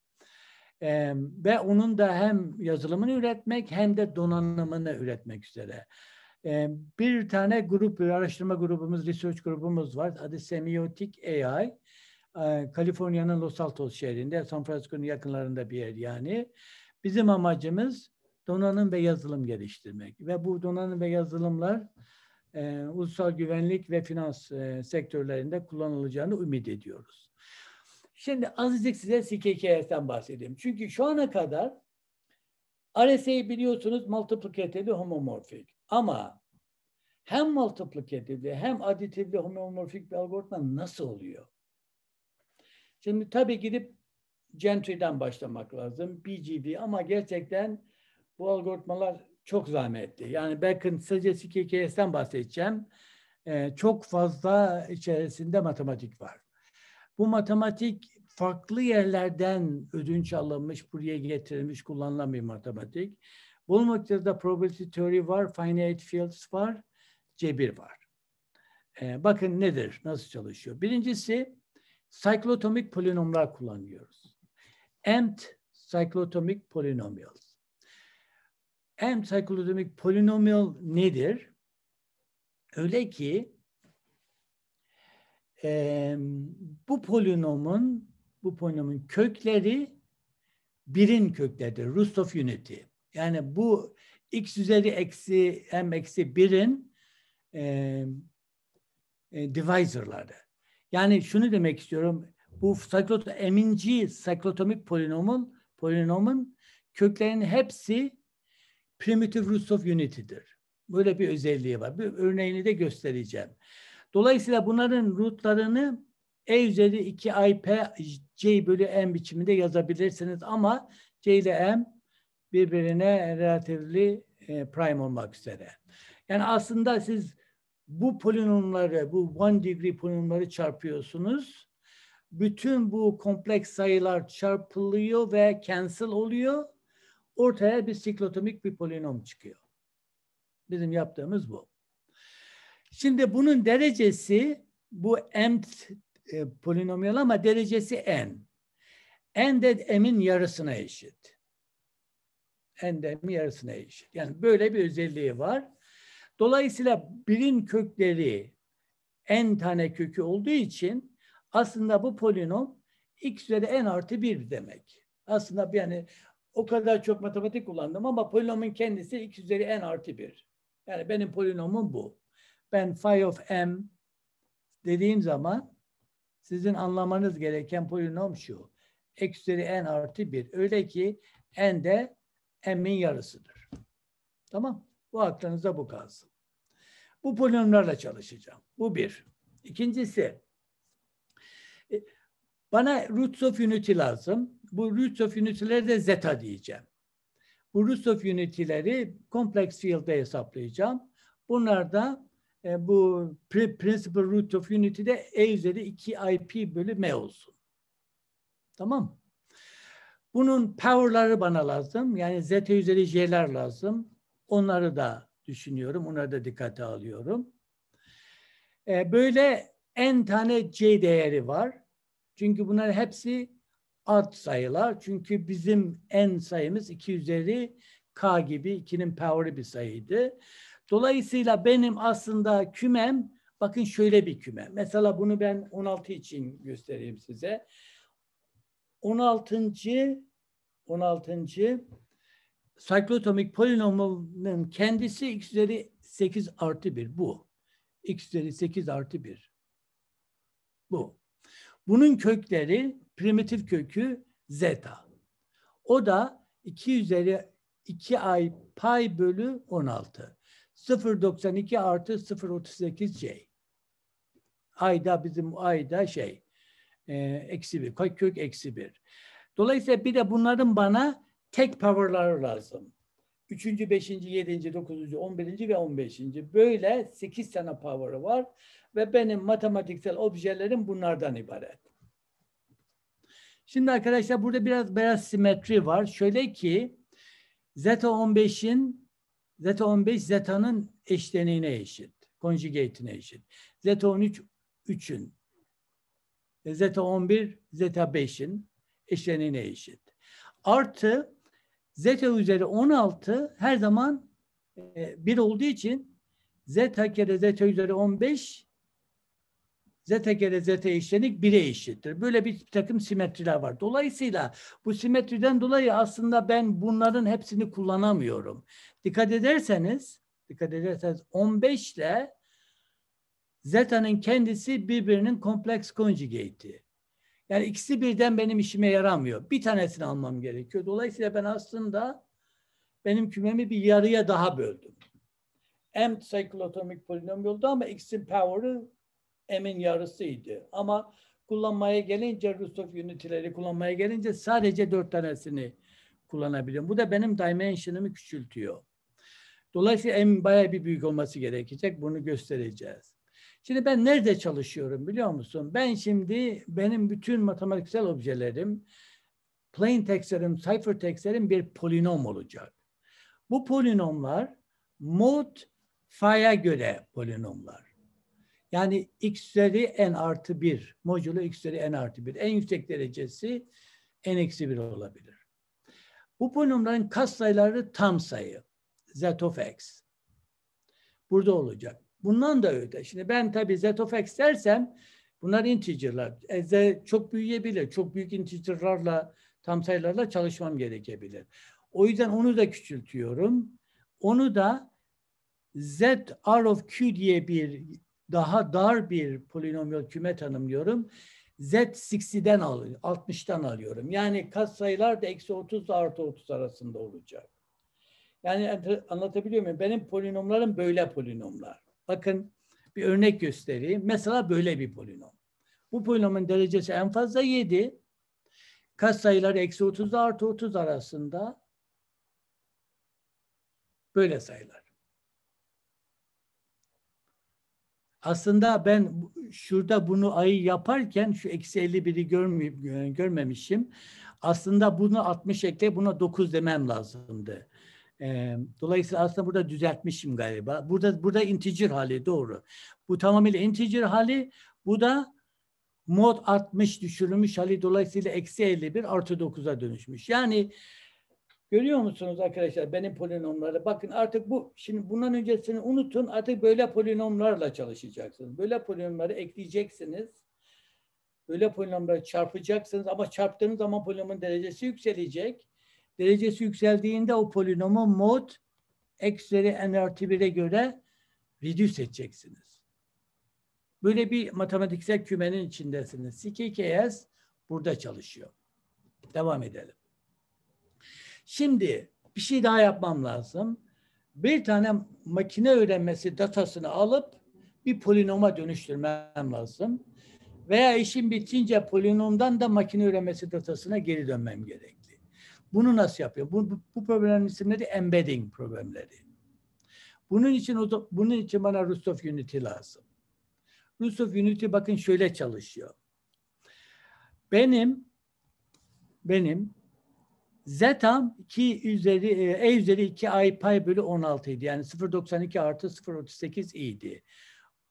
ve onun da hem yazılımını üretmek hem de donanımını üretmek üzere. bir tane grup, bir araştırma grubumuz, research grubumuz var. Adı Semiotic AI. Kaliforniya'nın Los Altos şehrinde, San Francisco'nun yakınlarında bir yer yani. Bizim amacımız donanım ve yazılım geliştirmek ve bu donanım ve yazılımlar e, ulusal güvenlik ve finans e, sektörlerinde kullanılacağını ümit ediyoruz. Şimdi azıcık size CKKS'den bahsedeyim. Çünkü şu ana kadar RSA'yı biliyorsunuz multiplicative homomorfik. Ama hem multiplicative hem additive homomorfik bir algoritma nasıl oluyor? Şimdi tabii gidip Gentry'den başlamak lazım. BGV ama gerçekten bu algoritmalar çok zahmetli. Yani belki sadece KKS'den bahsedeceğim. Ee, çok fazla içerisinde matematik var. Bu matematik farklı yerlerden ödünç alınmış, buraya getirilmiş, kullanılan bir matematik. Bunun noktada probability theory var, finite fields var, cebir var. Ee, bakın nedir, nasıl çalışıyor. Birincisi Cyclotomik polinomlar kullanıyoruz. Amped cyclotomik polynomials. Amped cyclotomik polynomial nedir? Öyle ki e, bu polinomun bu polinomun kökleri birin kökleridir. Root of unity. Yani bu x üzeri eksi m eksi birin e, e, divisorları. Yani şunu demek istiyorum. Bu saklot eminci saklotomik polinomun polinomun köklerin hepsi primitive roots of unity'dir. Böyle bir özelliği var. Bir örneğini de göstereceğim. Dolayısıyla bunların rootlarını e üzeri 2 i c bölü m biçiminde yazabilirsiniz ama c ile m birbirine relatively e, prime olmak üzere. Yani aslında siz bu polinomları, bu one degree polinomları çarpıyorsunuz. Bütün bu kompleks sayılar çarpılıyor ve cancel oluyor. Ortaya bir siklotomik bir polinom çıkıyor. Bizim yaptığımız bu. Şimdi bunun derecesi bu m e, polinomiyal ama derecesi n. n de m'in yarısına eşit. n de m'in yarısına eşit. Yani böyle bir özelliği var. Dolayısıyla birin kökleri en tane kökü olduğu için aslında bu polinom x üzeri n artı 1 demek. Aslında yani o kadar çok matematik kullandım ama polinomun kendisi x üzeri n artı 1. Yani benim polinomum bu. Ben phi of m dediğim zaman sizin anlamanız gereken polinom şu. x üzeri n artı 1. Öyle ki n de m'in yarısıdır. Tamam. Bu aklınıza bu kalsın. Bu polinomlarla çalışacağım. Bu bir. İkincisi e, bana roots of unity lazım. Bu roots of unity'leri de zeta diyeceğim. Bu roots of unity'leri complex field'de hesaplayacağım. Bunlar da e, bu principal root of unity'de E üzeri 2 IP bölü M olsun. Tamam Bunun power'ları bana lazım. Yani zeta üzeri J'ler lazım. Onları da düşünüyorum. Ona da dikkate alıyorum. E, böyle n tane C değeri var. Çünkü bunlar hepsi art sayılar. Çünkü bizim n sayımız 2 üzeri K gibi 2'nin power'ı bir sayıydı. Dolayısıyla benim aslında kümem bakın şöyle bir küme. Mesela bunu ben 16 için göstereyim size. 16. 16 siklotomik polinomunun kendisi x üzeri 8 artı 1 bu. x üzeri 8 artı 1 bu. Bunun kökleri primitif kökü zeta. O da 2 üzeri 2 ay pay bölü 16. 0.92 artı 0.38 şey. Ayda bizim ayda şey. E, eksi bir. Kök eksi bir. Dolayısıyla bir de bunların bana tek power'lar lazım. Üçüncü, beşinci, yedinci, dokuzuncu, on birinci ve on beşinci. Böyle sekiz tane power'ı var ve benim matematiksel objelerim bunlardan ibaret. Şimdi arkadaşlar burada biraz biraz simetri var. Şöyle ki zeta 15'in zeta 15 zeta'nın eşleniğine eşit. Conjugate'ine eşit. Zeta 13 3'ün. Zeta 11 zeta 5'in eşleniğine eşit. Artı zeta üzeri 16 her zaman e, bir olduğu için zeta kere zeta üzeri 15 zeta kere zeta eşlenik 1'e eşittir. Böyle bir takım simetriler var. Dolayısıyla bu simetriden dolayı aslında ben bunların hepsini kullanamıyorum. Dikkat ederseniz dikkat ederseniz 15 ile zeta'nın kendisi birbirinin kompleks konjugati. Yani ikisi birden benim işime yaramıyor. Bir tanesini almam gerekiyor. Dolayısıyla ben aslında benim kümemi bir yarıya daha böldüm. M siklotomik polinom oldu ama X'in power'ı M'in yarısıydı. Ama kullanmaya gelince Rustov unity'leri kullanmaya gelince sadece dört tanesini kullanabiliyorum. Bu da benim dimension'ımı küçültüyor. Dolayısıyla M bayağı bir büyük olması gerekecek. Bunu göstereceğiz. Şimdi ben nerede çalışıyorum biliyor musun? Ben şimdi benim bütün matematiksel objelerim plain textlerim, cipher textlerim bir polinom olacak. Bu polinomlar mod fa'ya göre polinomlar. Yani x üzeri n artı 1, modülü x üzeri n artı 1. En yüksek derecesi n eksi 1 olabilir. Bu polinomların katsayıları tam sayı. Z of x. Burada olacak. Bundan da öte. Şimdi ben tabii ZOFX dersem bunlar integer'lar. E, çok büyüyebilir. Çok büyük integer'larla tam sayılarla çalışmam gerekebilir. O yüzden onu da küçültüyorum. Onu da Z R of Q diye bir daha dar bir polinomyal küme tanımlıyorum. Z 60'den alıyorum, 60'tan alıyorum. Yani kat sayılar da eksi 30 artı 30 arasında olacak. Yani anlatabiliyor muyum? Benim polinomlarım böyle polinomlar. Bakın bir örnek göstereyim. Mesela böyle bir polinom. Bu polinomun derecesi en fazla 7. Kas sayıları eksi 30 artı 30 arasında böyle sayılar. Aslında ben şurada bunu ayı yaparken şu eksi 51'i görmeyip, görmemişim. Aslında bunu 60 ekle buna 9 demem lazımdı dolayısıyla aslında burada düzeltmişim galiba. Burada burada integer hali doğru. Bu tamamıyla integer hali. Bu da mod 60 düşürülmüş hali dolayısıyla eksi 51 artı 9'a dönüşmüş. Yani görüyor musunuz arkadaşlar benim polinomları. bakın artık bu şimdi bundan öncesini unutun artık böyle polinomlarla çalışacaksınız. Böyle polinomları ekleyeceksiniz. Böyle polinomları çarpacaksınız ama çarptığınız zaman polinomun derecesi yükselecek. Derecesi yükseldiğinde o polinomu mod x'leri nrt 1'e göre reduce edeceksiniz. Böyle bir matematiksel kümenin içindesiniz. CKKS burada çalışıyor. Devam edelim. Şimdi bir şey daha yapmam lazım. Bir tane makine öğrenmesi datasını alıp bir polinoma dönüştürmem lazım. Veya işim bitince polinomdan da makine öğrenmesi datasına geri dönmem gerek. Bunu nasıl yapıyor? Bu, bu, bu problemlerin isimleri embedding problemleri. Bunun için o, bunun için bana Roost of Unity lazım. Roost of Unity bakın şöyle çalışıyor. Benim benim zetam 2 üzeri e, e üzeri 2 i pi bölü 16 idi. Yani 0.92 artı 0.38 idi.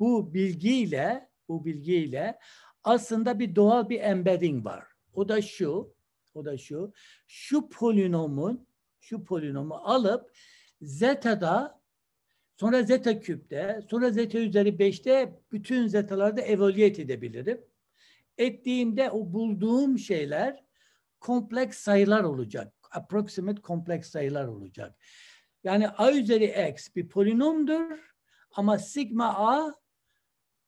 Bu bilgiyle bu bilgiyle aslında bir doğal bir embedding var. O da şu. O da şu. Şu polinomun şu polinomu alıp zeta'da sonra zeta küpte sonra zeta üzeri 5'te bütün zetalarda evaluate edebilirim. Ettiğimde o bulduğum şeyler kompleks sayılar olacak. Approximate kompleks sayılar olacak. Yani a üzeri x bir polinomdur ama sigma a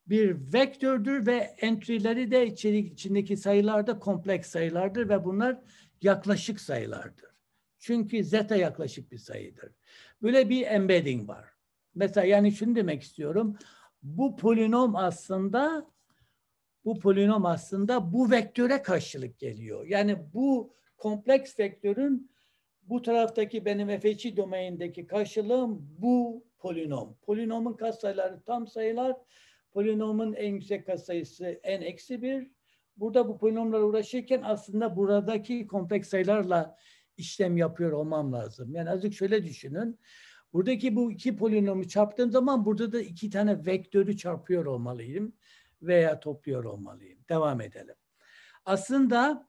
bir vektördür ve entry'leri de içerik içindeki sayılar da kompleks sayılardır ve bunlar yaklaşık sayılardır. Çünkü zeta yaklaşık bir sayıdır. Böyle bir embedding var. Mesela yani şunu demek istiyorum. Bu polinom aslında bu polinom aslında bu vektöre karşılık geliyor. Yani bu kompleks vektörün bu taraftaki benim FHC domaindeki karşılığım bu polinom. Polinomun katsayıları tam sayılar polinomun en yüksek katsayısı n eksi 1. Burada bu polinomlara uğraşırken aslında buradaki kompleks sayılarla işlem yapıyor olmam lazım. Yani azıcık şöyle düşünün. Buradaki bu iki polinomu çarptığım zaman burada da iki tane vektörü çarpıyor olmalıyım veya topluyor olmalıyım. Devam edelim. Aslında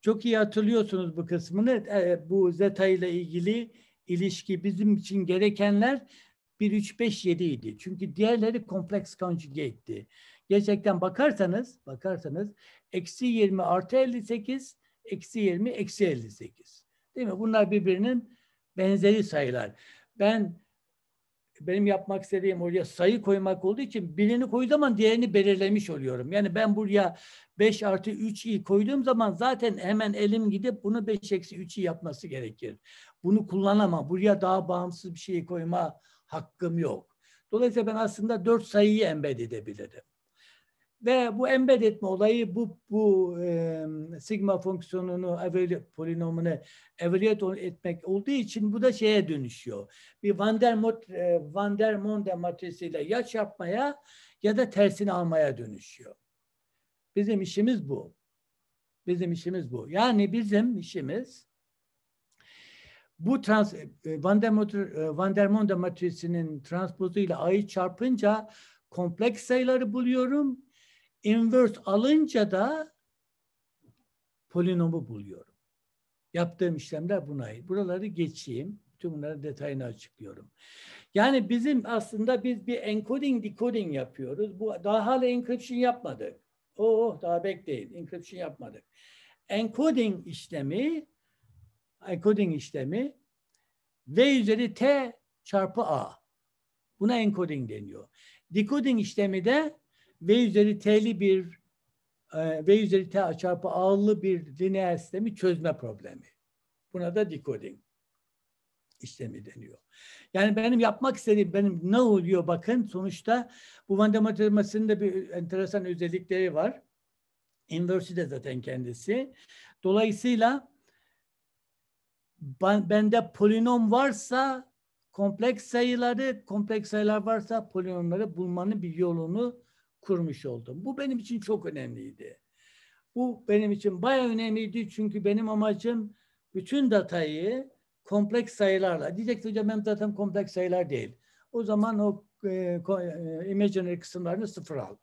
çok iyi hatırlıyorsunuz bu kısmını. E, bu zeta ile ilgili ilişki bizim için gerekenler 1, 3, 5, 7 idi. Çünkü diğerleri kompleks conjugate'ti. Gerçekten bakarsanız, bakarsanız eksi 20 artı 58, eksi 20, eksi 58. Değil mi? Bunlar birbirinin benzeri sayılar. Ben benim yapmak istediğim oraya sayı koymak olduğu için birini koyduğum zaman diğerini belirlemiş oluyorum. Yani ben buraya 5 artı 3'i koyduğum zaman zaten hemen elim gidip bunu 5 eksi 3'i yapması gerekir. Bunu kullanamam. Buraya daha bağımsız bir şey koyma hakkım yok. Dolayısıyla ben aslında dört sayıyı embed edebilirim. Ve bu embed etme olayı bu, bu e, sigma fonksiyonunu, evre, polinomunu evriyet etmek olduğu için bu da şeye dönüşüyor. Bir Van der, Mot, e, Van der Monde matrisiyle ya çarpmaya ya da tersini almaya dönüşüyor. Bizim işimiz bu. Bizim işimiz bu. Yani bizim işimiz bu trans, e, e, Van der, e, Van der Monde matrisinin transpozuyla a'yı çarpınca kompleks sayıları buluyorum. Inverse alınca da polinomu buluyorum. Yaptığım işlemler buna ait. Buraları geçeyim. Tüm bunları detayını açıklıyorum. Yani bizim aslında biz bir encoding decoding yapıyoruz. Bu daha hala encryption yapmadık. Oh, oh daha bekleyin. Encryption yapmadık. Encoding işlemi encoding işlemi V üzeri T çarpı A. Buna encoding deniyor. Decoding işlemi de V üzeri T'li bir e, V üzeri T çarpı A'lı bir lineer sistemi çözme problemi. Buna da decoding işlemi deniyor. Yani benim yapmak istediğim benim ne oluyor bakın sonuçta bu Van der bir enteresan özellikleri var. Inversi de zaten kendisi. Dolayısıyla bende polinom varsa kompleks sayıları, kompleks sayılar varsa polinomları bulmanın bir yolunu kurmuş oldum. Bu benim için çok önemliydi. Bu benim için bayağı önemliydi çünkü benim amacım bütün datayı kompleks sayılarla. Diyecek hocam benim zaten kompleks sayılar değil. O zaman o e, e, imaginary kısımlarını sıfır al.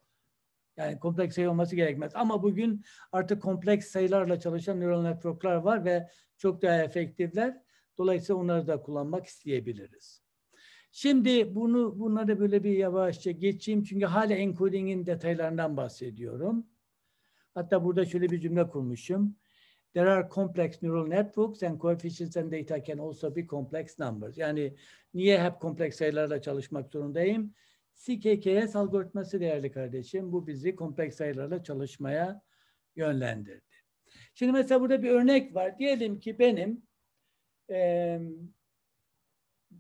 Yani kompleks sayı olması gerekmez. Ama bugün artık kompleks sayılarla çalışan neural networklar var ve çok daha efektifler. Dolayısıyla onları da kullanmak isteyebiliriz. Şimdi bunu bunları böyle bir yavaşça geçeyim çünkü hala encoding'in detaylarından bahsediyorum. Hatta burada şöyle bir cümle kurmuşum. There are complex neural networks and coefficients and data can also be complex numbers. Yani niye hep kompleks sayılarla çalışmak zorundayım? CKKS algoritması değerli kardeşim bu bizi kompleks sayılarla çalışmaya yönlendirdi. Şimdi mesela burada bir örnek var. Diyelim ki benim e,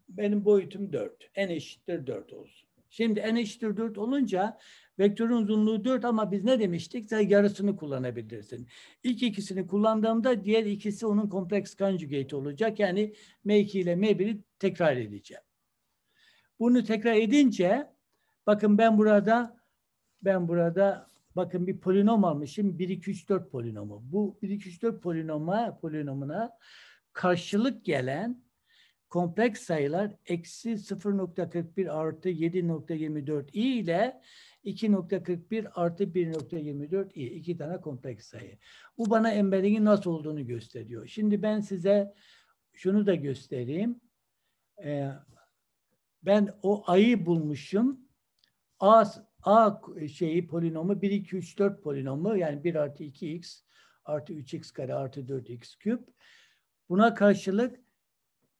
benim boyutum 4. n eşittir 4 olsun. Şimdi n eşittir 4 olunca vektörün uzunluğu 4 ama biz ne demiştik? Sen yarısını kullanabilirsin. İlk ikisini kullandığımda diğer ikisi onun kompleks conjugate olacak. Yani M2 ile M1'i tekrar edeceğim. Bunu tekrar edince bakın ben burada ben burada Bakın bir polinom almışım 1 2 3 4 polinomu. Bu 1 2 3 4 polinoma polinomuna karşılık gelen kompleks sayılar eksi 0.41 artı 7.24i ile 2.41 artı 1.24i iki tane kompleks sayı. Bu bana embedding'in nasıl olduğunu gösteriyor. Şimdi ben size şunu da göstereyim. Ee, ben o ayı bulmuşum. A A e, şeyi polinomu 1, 2, 3, 4 polinomu yani 1 artı 2x artı 3x kare artı 4x küp. Buna karşılık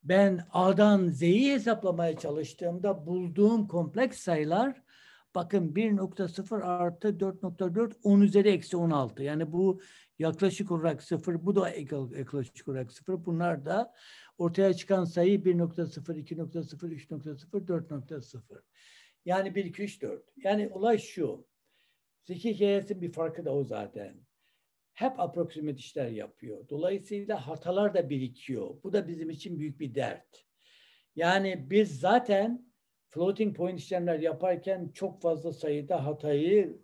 ben A'dan Z'yi hesaplamaya çalıştığımda bulduğum kompleks sayılar bakın 1.0 artı 4.4 10 üzeri eksi 16. Yani bu yaklaşık olarak 0 bu da yaklaşık olarak 0. Bunlar da ortaya çıkan sayı 1.0, 2.0, 3.0, 4.0. Yani 1, 2, 3, 4. Yani olay şu. Zeki Keyes'in bir farkı da o zaten. Hep aproksimet işler yapıyor. Dolayısıyla hatalar da birikiyor. Bu da bizim için büyük bir dert. Yani biz zaten floating point işlemler yaparken çok fazla sayıda hatayı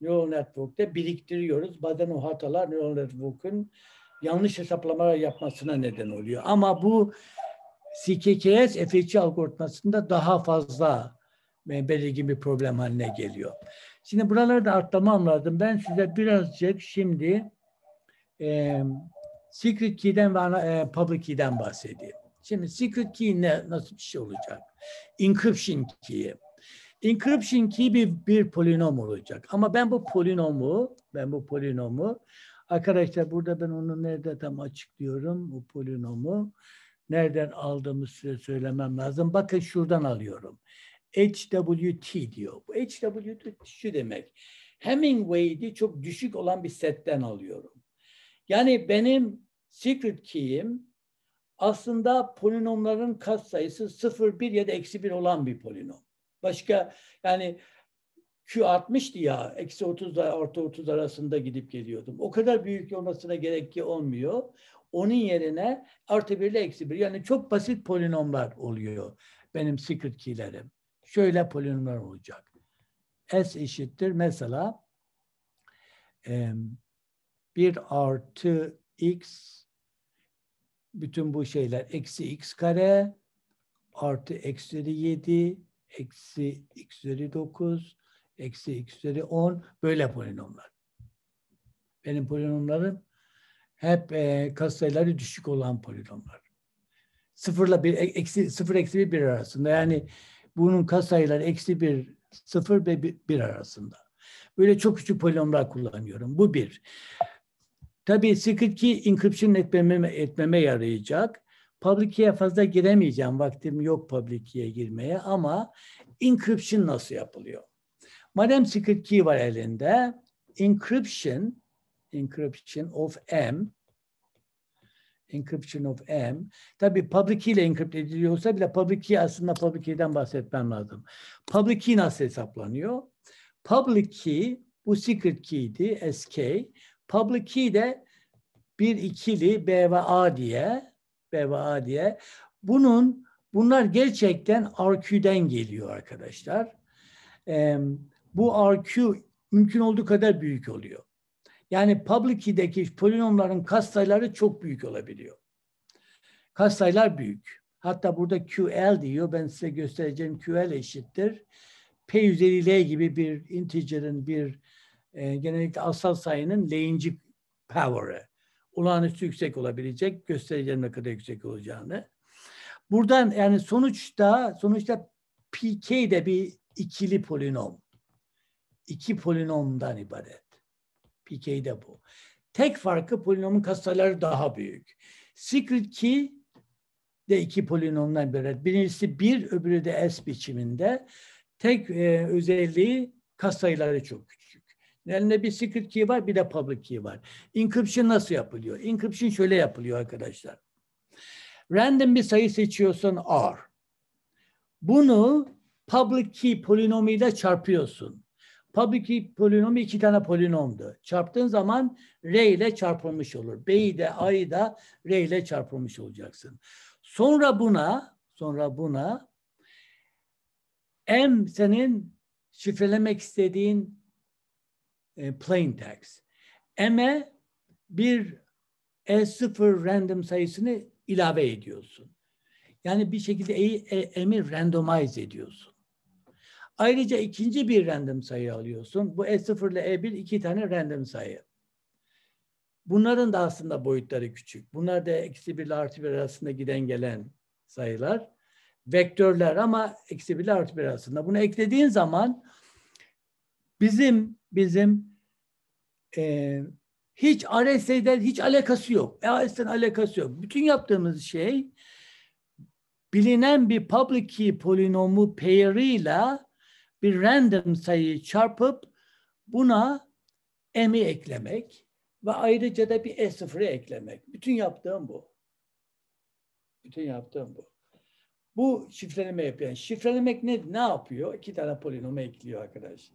neural network'te biriktiriyoruz. Bazen o hatalar neural network'un yanlış hesaplamalar yapmasına neden oluyor. Ama bu CKKS FHC algoritmasında daha fazla belirgin bir problem haline geliyor. Şimdi buraları da atlamam lazım. Ben size birazcık şimdi e, Secret Key'den ve e, Public Key'den bahsedeyim. Şimdi Secret Key ne, nasıl bir şey olacak? Encryption Key. Encryption Key bir, bir polinom olacak. Ama ben bu polinomu, ben bu polinomu, arkadaşlar burada ben onu nerede tam açıklıyorum, bu polinomu. Nereden aldığımı size söylemem lazım. Bakın şuradan alıyorum. HWT diyor. Bu HWT şu demek. Hemingway'di çok düşük olan bir setten alıyorum. Yani benim secret key'im aslında polinomların katsayısı 0, 1 ya da eksi 1 olan bir polinom. Başka yani Q60'tı ya eksi 30 ile artı 30 arasında gidip geliyordum. O kadar büyük olmasına gerek ki olmuyor. Onun yerine artı 1 ile eksi 1 yani çok basit polinomlar oluyor benim secret key'lerim şöyle polinomlar olacak. S eşittir mesela e, 1 artı x bütün bu şeyler eksi x kare artı x üzeri 7 eksi x üzeri 9 eksi x üzeri 10 böyle polinomlar. Benim polinomlarım hep e, katsayıları düşük olan polinomlar. Sıfırla bir e, eksi sıfır eksi bir, bir arasında yani bunun kasayıları eksi bir, sıfır ve bir arasında. Böyle çok küçük polinomlar kullanıyorum. Bu bir. Tabii secret key encryption etmeme, etmeme yarayacak. Public key'e fazla giremeyeceğim. Vaktim yok public key'e girmeye ama encryption nasıl yapılıyor? Madem secret key var elinde, encryption encryption of M encryption of M. Tabii public key ile encrypt ediliyorsa bile public key aslında public key'den bahsetmem lazım. Public key nasıl hesaplanıyor? Public key bu secret key'di SK. Public key de bir ikili B ve A diye B ve A diye. Bunun bunlar gerçekten RQ'den geliyor arkadaşlar. Ee, bu RQ mümkün olduğu kadar büyük oluyor. Yani public key'deki polinomların katsayıları çok büyük olabiliyor. Katsayılar büyük. Hatta burada QL diyor. Ben size göstereceğim QL eşittir. P üzeri L gibi bir integer'ın bir e, genellikle asal sayının L'inci power'ı. Olağanüstü yüksek olabilecek. Göstereceğim ne kadar yüksek olacağını. Buradan yani sonuçta sonuçta PK de bir ikili polinom. İki polinomdan ibaret. PK'yi de bu. Tek farkı polinomun katsayıları daha büyük. Secret key de iki polinomdan biri. Birincisi bir, öbürü de S biçiminde. Tek e, özelliği katsayıları çok küçük. Elinde bir secret key var, bir de public key var. Encryption nasıl yapılıyor? Encryption şöyle yapılıyor arkadaşlar. Random bir sayı seçiyorsun R. Bunu public key polinomuyla çarpıyorsun. Tabii ki polinom iki tane polinomdu. Çarptığın zaman R ile çarpılmış olur. B'yi de A'yı da R ile çarpılmış olacaksın. Sonra buna sonra buna M senin şifrelemek istediğin e, plain text. M'e bir E0 random sayısını ilave ediyorsun. Yani bir şekilde M'i e, randomize ediyorsun. Ayrıca ikinci bir random sayı alıyorsun. Bu E0 ile E1 iki tane random sayı. Bunların da aslında boyutları küçük. Bunlar da eksi 1 ile artı 1 arasında giden gelen sayılar. Vektörler ama eksi 1 ile artı 1 arasında. Bunu eklediğin zaman bizim bizim e, hiç RSA'den hiç alakası yok. EAS'den alakası yok. Bütün yaptığımız şey bilinen bir public key polinomu pair'iyle bir random sayıyı çarpıp buna m'i eklemek ve ayrıca da bir e sıfırı eklemek. Bütün yaptığım bu. Bütün yaptığım bu. Bu şifreleme yapıyor. şifrelemek ne, ne yapıyor? İki tane polinomu ekliyor arkadaş.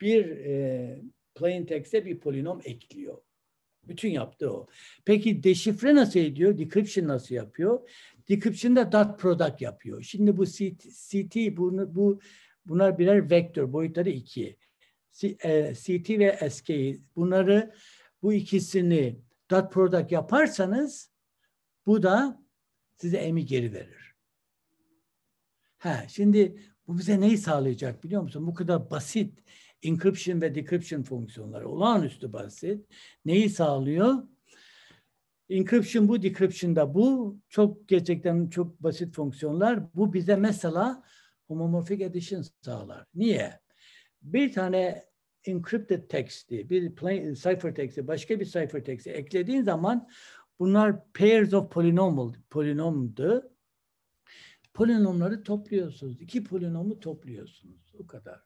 Bir e, plain text'e bir polinom ekliyor. Bütün yaptığı o. Peki deşifre nasıl ediyor? Decryption nasıl yapıyor? Decryption'da dot product yapıyor. Şimdi bu CT, CT bunu, bu Bunlar birer vektör, boyutları iki. CT e, ve SK'yi bunları bu ikisini dot product yaparsanız bu da size M'i geri verir. Ha, şimdi bu bize neyi sağlayacak biliyor musun? Bu kadar basit encryption ve decryption fonksiyonları olağanüstü basit. Neyi sağlıyor? Encryption bu, decryption da bu. Çok gerçekten çok basit fonksiyonlar. Bu bize mesela Homomorfik addition sağlar. Niye? Bir tane encrypted text'i, bir plain, cipher text'i, başka bir cipher text'i eklediğin zaman bunlar pairs of polynomial, polinomdu. Polinomları topluyorsunuz. İki polinomu topluyorsunuz. O kadar.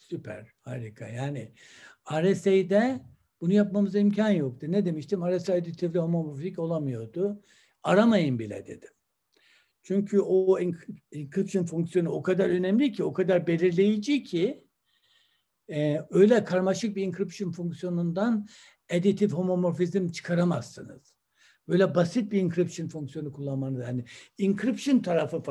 Süper, harika. Yani RSA'de bunu yapmamıza imkan yoktu. Ne demiştim? RSA additivli homomorfik olamıyordu. Aramayın bile dedim. Çünkü o encryption fonksiyonu o kadar önemli ki, o kadar belirleyici ki e, öyle karmaşık bir encryption fonksiyonundan editif homomorfizm çıkaramazsınız. Böyle basit bir encryption fonksiyonu kullanmanız yani encryption tarafı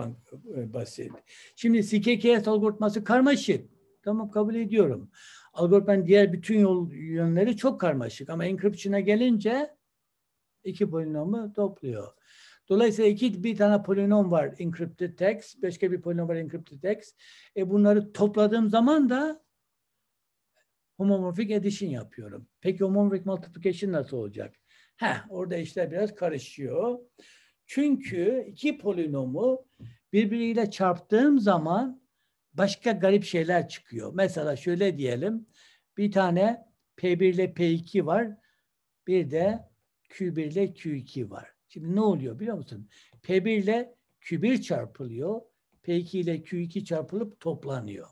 e, basit. Şimdi SKKS algoritması karmaşık. Tamam kabul ediyorum. Algoritmanın diğer bütün yol yönleri çok karmaşık ama encryption'a gelince iki polinomu topluyor. Dolayısıyla iki bir tane polinom var encrypted text. Başka bir polinom var encrypted text. E bunları topladığım zaman da homomorphic addition yapıyorum. Peki homomorphic multiplication nasıl olacak? Ha, orada işler biraz karışıyor. Çünkü iki polinomu birbiriyle çarptığım zaman başka garip şeyler çıkıyor. Mesela şöyle diyelim. Bir tane P1 ile P2 var. Bir de Q1 ile Q2 var. Şimdi ne oluyor biliyor musun? P1 ile Q1 çarpılıyor. P2 ile Q2 çarpılıp toplanıyor.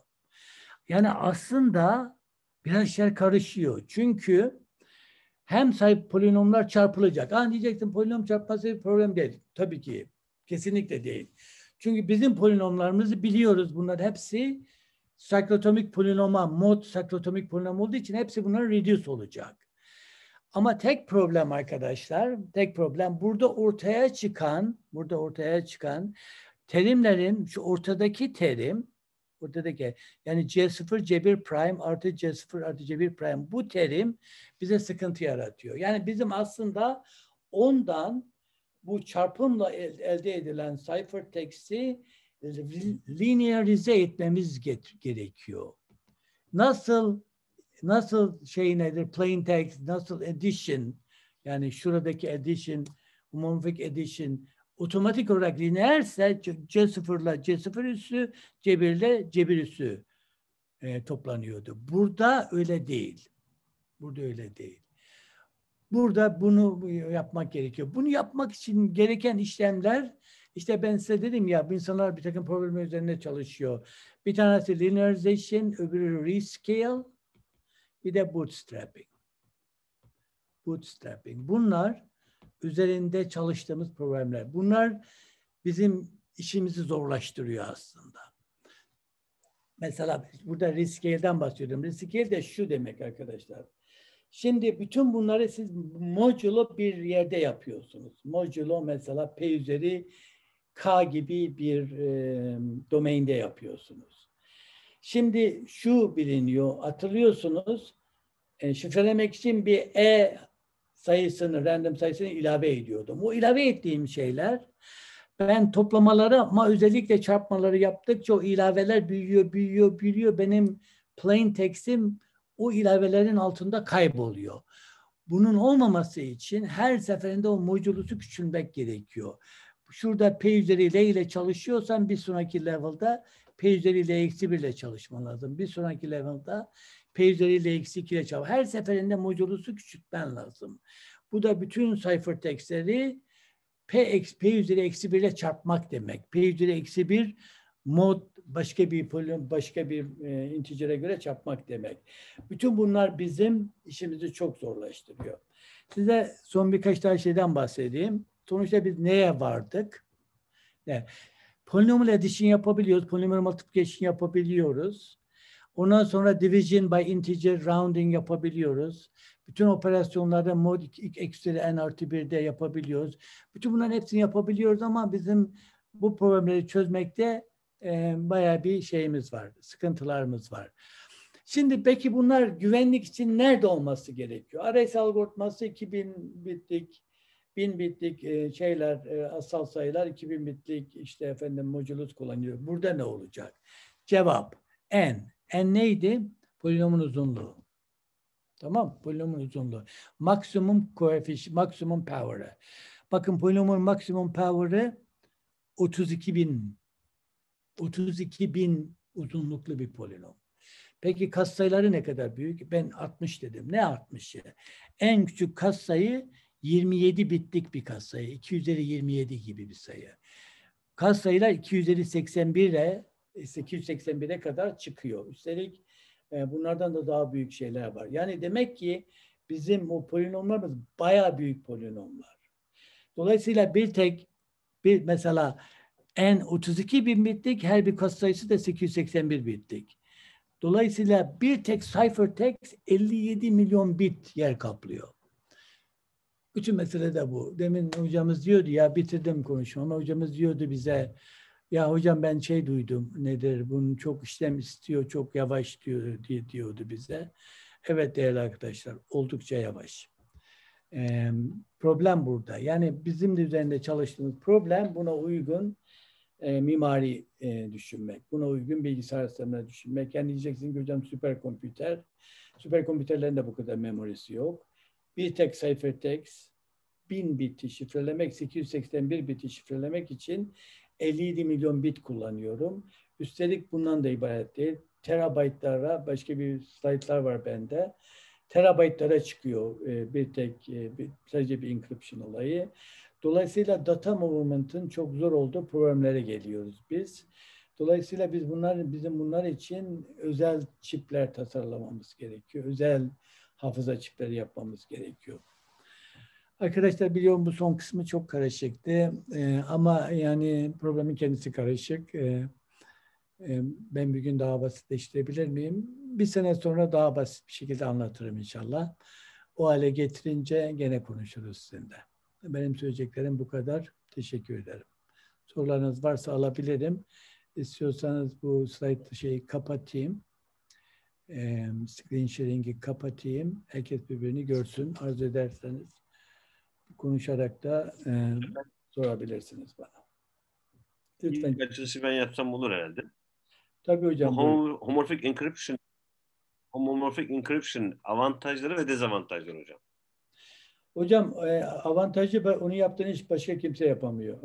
Yani aslında biraz şeyler karışıyor. Çünkü hem sayı polinomlar çarpılacak. Ah diyecektim polinom çarpması bir problem değil. Tabii ki kesinlikle değil. Çünkü bizim polinomlarımızı biliyoruz. Bunlar hepsi sakrotomik polinoma, mod sakrotomik polinom olduğu için hepsi bunlar reduce olacak. Ama tek problem arkadaşlar, tek problem burada ortaya çıkan, burada ortaya çıkan terimlerin şu ortadaki terim, ortadaki yani C0 C1 prime artı C0 artı C1 prime bu terim bize sıkıntı yaratıyor. Yani bizim aslında ondan bu çarpımla elde edilen cipher texti linearize etmemiz gerekiyor. Nasıl nasıl şey nedir? Plain text, nasıl edition, yani şuradaki edition, homomorphic edition, otomatik olarak lineerse C0 ile C0 üssü, C1 ile C1 üssü e, toplanıyordu. Burada öyle değil. Burada öyle değil. Burada bunu yapmak gerekiyor. Bunu yapmak için gereken işlemler işte ben size dedim ya bu insanlar bir takım problem üzerine çalışıyor. Bir tanesi linearization, öbürü rescale, bir de bootstrapping. Bootstrapping. Bunlar üzerinde çalıştığımız problemler. Bunlar bizim işimizi zorlaştırıyor aslında. Mesela burada riskelden bahsediyorum. Riskel de şu demek arkadaşlar. Şimdi bütün bunları siz modulo bir yerde yapıyorsunuz. Modulo mesela P üzeri K gibi bir e, domainde yapıyorsunuz. Şimdi şu biliniyor, hatırlıyorsunuz. E, şifrelemek için bir E sayısını, random sayısını ilave ediyordum. O ilave ettiğim şeyler ben toplamaları ama özellikle çarpmaları yaptıkça o ilaveler büyüyor, büyüyor, büyüyor. Benim plain text'im o ilavelerin altında kayboluyor. Bunun olmaması için her seferinde o modulusu küçülmek gerekiyor. Şurada P üzeri L ile çalışıyorsan bir sonraki level'da ile eksi birle çalışman lazım. Bir sonraki level'da ile eksi ikiyle çalış. Her seferinde modulusu küçültmen lazım. Bu da bütün ciphertext'leri P, eksi, P üzeri eksi birle çarpmak demek. P üzeri eksi bir mod başka bir polyon başka bir e, integer'e göre çarpmak demek. Bütün bunlar bizim işimizi çok zorlaştırıyor. Size son birkaç tane şeyden bahsedeyim. Sonuçta biz neye vardık? Ne? Polynomial addition yapabiliyoruz. Polynomial multiplication yapabiliyoruz. Ondan sonra division by integer rounding yapabiliyoruz. Bütün operasyonlarda mod eksi n artı 1'de yapabiliyoruz. Bütün bunların hepsini yapabiliyoruz ama bizim bu problemleri çözmekte e, bayağı bir şeyimiz var, sıkıntılarımız var. Şimdi peki bunlar güvenlik için nerede olması gerekiyor? RS algoritması 2000 bitlik bin bitlik e, şeyler, e, asal sayılar 2000 bitlik işte efendim modulus kullanıyor. Burada ne olacak? Cevap n. n neydi? Polinomun uzunluğu. Tamam Polinomun uzunluğu. Maksimum koefficient, maksimum power'ı. Bakın polinomun maksimum power'ı 32 bin. 32 bin uzunluklu bir polinom. Peki katsayıları ne kadar büyük? Ben 60 dedim. Ne 60'ı? En küçük katsayı 27 bitlik bir katsayı. 2 üzeri 27 gibi bir sayı. Katsayılar 2 üzeri 81'e 881'e kadar çıkıyor. Üstelik e, bunlardan da daha büyük şeyler var. Yani demek ki bizim bu polinomlarımız baya büyük polinomlar. Dolayısıyla bir tek bir mesela en 32 bin bitlik her bir sayısı da 881 bitlik. Dolayısıyla bir tek cipher text 57 milyon bit yer kaplıyor. Bütün mesele de bu. Demin hocamız diyordu ya bitirdim konuşmamı. Hocamız diyordu bize ya hocam ben şey duydum nedir bunun çok işlem istiyor çok yavaş diyor diye diyordu bize. Evet değerli arkadaşlar oldukça yavaş. Ee, problem burada. Yani bizim de üzerinde çalıştığımız problem buna uygun e, mimari e, düşünmek. Buna uygun bilgisayar sistemleri düşünmek. Yani diyeceksin ki hocam süper kompüter. Süper kompüterlerin de bu kadar memorisi yok bir tek ciphertext 1000 biti şifrelemek, 881 biti şifrelemek için 57 milyon bit kullanıyorum. Üstelik bundan da ibaret değil. Terabaytlara, başka bir slaytlar var bende. Terabaytlara çıkıyor e, bir tek, e, sadece bir encryption olayı. Dolayısıyla data movement'ın çok zor olduğu problemlere geliyoruz biz. Dolayısıyla biz bunlar, bizim bunlar için özel çipler tasarlamamız gerekiyor. Özel hafıza çipleri yapmamız gerekiyor. Arkadaşlar biliyorum bu son kısmı çok karışıktı ee, ama yani problemin kendisi karışık. Ee, e, ben bir gün daha basitleştirebilir miyim? Bir sene sonra daha basit bir şekilde anlatırım inşallah. O hale getirince gene konuşuruz sizinle. Benim söyleyeceklerim bu kadar. Teşekkür ederim. Sorularınız varsa alabilirim. İstiyorsanız bu slide şeyi kapatayım e, screen sharing'i kapatayım. Herkes birbirini görsün. Arz ederseniz konuşarak da e, sorabilirsiniz bana. Lütfen. İlk açılışı ben yapsam olur herhalde. Tabii hocam. Hom homomorphic encryption homomorphic encryption avantajları ve dezavantajları hocam. Hocam e, avantajı onu yaptığını hiç başka kimse yapamıyor.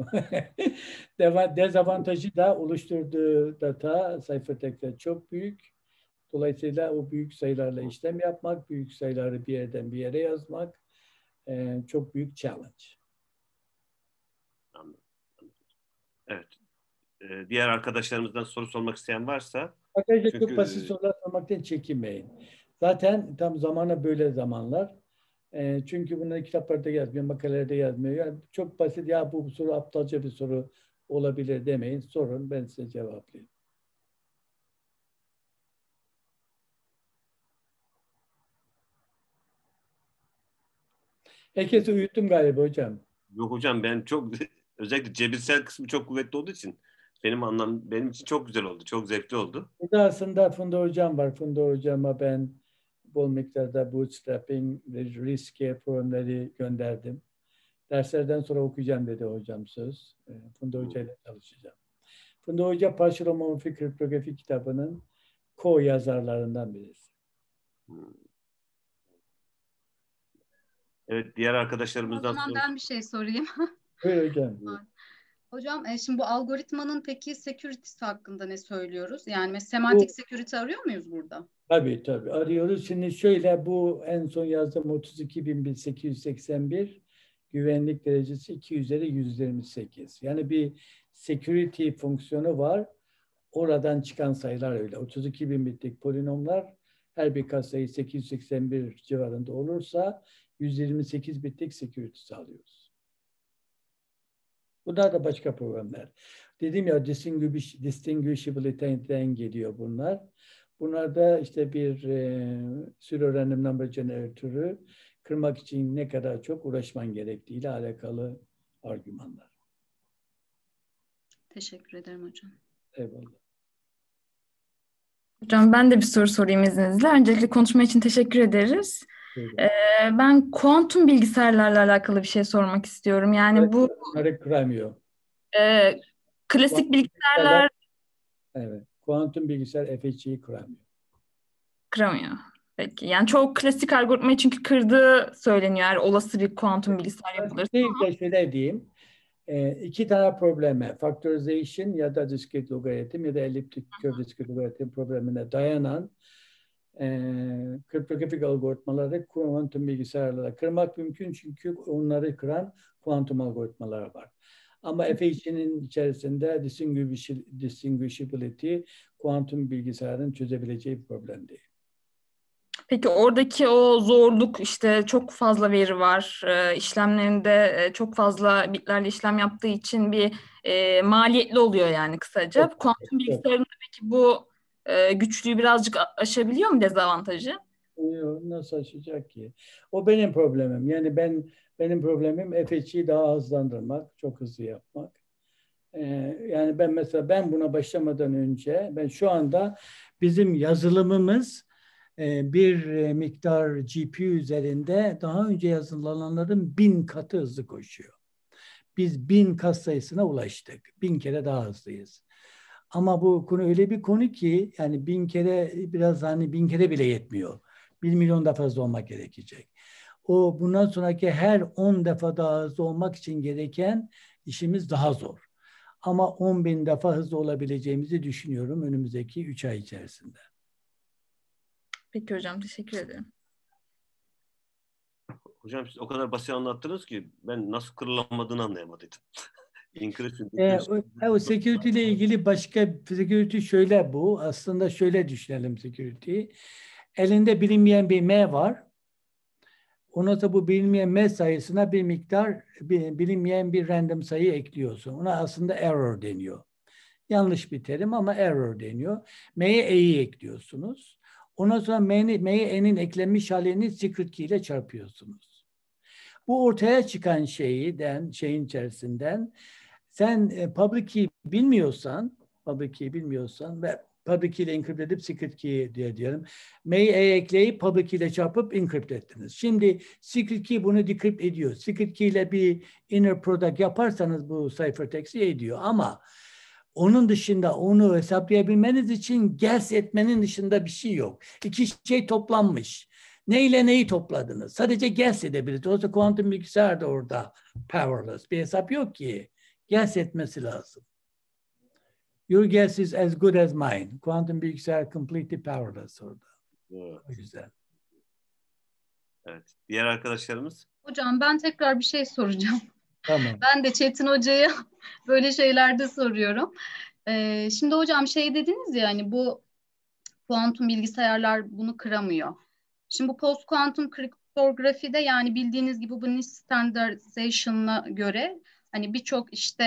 Dezavantajı da oluşturduğu data sayfa çok büyük. Dolayısıyla o büyük sayılarla işlem yapmak, büyük sayıları bir yerden bir yere yazmak e, çok büyük challenge. Evet. Ee, diğer arkadaşlarımızdan soru sormak isteyen varsa... Arkadaşlar çok basit sorular sormaktan çekinmeyin. Zaten tam zamana böyle zamanlar. E, çünkü bunları kitaplarda yazmıyor, makalelerde yazmıyor. Yani çok basit ya bu soru aptalca bir soru olabilir demeyin. Sorun ben size cevaplayayım. Herkesi uyuttum galiba hocam. Yok hocam ben çok özellikle cebirsel kısmı çok kuvvetli olduğu için benim anlam benim için çok güzel oldu. Çok zevkli oldu. Burada aslında Funda hocam var. Funda hocama ben bol miktarda bootstrapping ve riske formları gönderdim. Derslerden sonra okuyacağım dedi hocam söz. Ee, Funda Hoca ile çalışacağım. Funda Hoca Paşromorfi Kriptografi kitabının ko yazarlarından birisi. Hmm. Evet diğer arkadaşlarımızdan O ben bir şey sorayım. Buyurun Hocam e, şimdi bu algoritmanın peki security'si hakkında ne söylüyoruz? Yani mesela semantik security arıyor muyuz burada? Tabii tabii arıyoruz. Şimdi şöyle bu en son yazdığım 32.881 güvenlik derecesi 2 üzeri 128. Yani bir security fonksiyonu var. Oradan çıkan sayılar öyle. 32 bin bitlik polinomlar her bir kasayı 881 civarında olursa 128 bitlik security'si alıyoruz. Bunlar da başka programlar. Dedim ya distinguishability'den geliyor bunlar. Bunlar da işte bir e, sürü öğrenim number generatorı kırmak için ne kadar çok uğraşman gerektiği ile alakalı argümanlar. Teşekkür ederim hocam. Eyvallah. Hocam ben de bir soru sorayım izninizle. Öncelikle konuşma için teşekkür ederiz. Ee, ben kuantum bilgisayarlarla alakalı bir şey sormak istiyorum. Yani bu E, klasik bilgisayarlar Evet. Kuantum bilgisayar FHC'yi kıramıyor. Kıramıyor. Peki. Yani çok klasik algoritmayı çünkü kırdığı söyleniyor. Eğer olası bir kuantum bilgisayar yapılırsa. Değil de şöyle diyeyim. E, iki tane probleme, factorization ya da diskret logaritm ya da elliptik kör diskret logaritm problemine dayanan e, kriptografik algoritmaları kuantum bilgisayarlara kırmak mümkün çünkü onları kıran kuantum algoritmalar var. Ama FHC'nin içerisinde distinguishability kuantum bilgisayarın çözebileceği bir problem değil. Peki oradaki o zorluk işte çok fazla veri var. E, işlemlerinde çok fazla bitlerle işlem yaptığı için bir e, maliyetli oluyor yani kısaca. Evet, Kuantum evet. bilgisayarında peki bu e, güçlüğü birazcık aşabiliyor mu dezavantajı? Yok, nasıl aşacak ki? O benim problemim. Yani ben benim problemim Efeci'yi daha hızlandırmak, çok hızlı yapmak. Ee, yani ben mesela ben buna başlamadan önce ben şu anda bizim yazılımımız e, bir e, miktar GPU üzerinde daha önce yazılanların bin katı hızlı koşuyor. Biz bin kat sayısına ulaştık. Bin kere daha hızlıyız. Ama bu konu öyle bir konu ki yani bin kere biraz hani bin kere bile yetmiyor. Bir milyon da fazla olmak gerekecek. O bundan sonraki her on defa daha hızlı olmak için gereken işimiz daha zor. Ama on bin defa hızlı olabileceğimizi düşünüyorum önümüzdeki üç ay içerisinde. Peki hocam teşekkür ederim. Hocam siz o kadar basit anlattınız ki ben nasıl kırılamadığını anlayamadım. increasing. E, ee, o, o security ile ilgili başka security şöyle bu. Aslında şöyle düşünelim security. Elinde bilinmeyen bir M var. Ona da bu bilinmeyen M sayısına bir miktar bilinmeyen bir random sayı ekliyorsun. Ona aslında error deniyor. Yanlış bir terim ama error deniyor. M'ye E'yi ekliyorsunuz. Ondan sonra M'ye M'ye eklenmiş halini secret key ile çarpıyorsunuz. Bu ortaya çıkan şeyden, şeyin içerisinden sen e, public key bilmiyorsan, public key bilmiyorsan ve public key ile encrypt edip secret key diye diyelim. May e ekleyip public key ile çarpıp encrypt ettiniz. Şimdi secret key bunu decrypt ediyor. Secret key ile bir inner product yaparsanız bu ciphertext'i ediyor ama onun dışında onu hesaplayabilmeniz için guess etmenin dışında bir şey yok. İki şey toplanmış. Ne ile neyi topladınız? Sadece guess edebiliriz. Oysa kuantum bilgisayar da orada powerless. Bir hesap yok ki. Guess etmesi lazım. Your guess is as good as mine. Kuantum bilgisayar completely powerless orada. Evet. O yüzden. Evet. Diğer arkadaşlarımız? Hocam ben tekrar bir şey soracağım. Tamam. Ben de Çetin Hoca'ya böyle şeylerde soruyorum. Ee, şimdi hocam şey dediniz ya hani bu kuantum bilgisayarlar bunu kıramıyor. Şimdi bu post kuantum kriptografide yani bildiğiniz gibi bu niche standardization'a göre hani birçok işte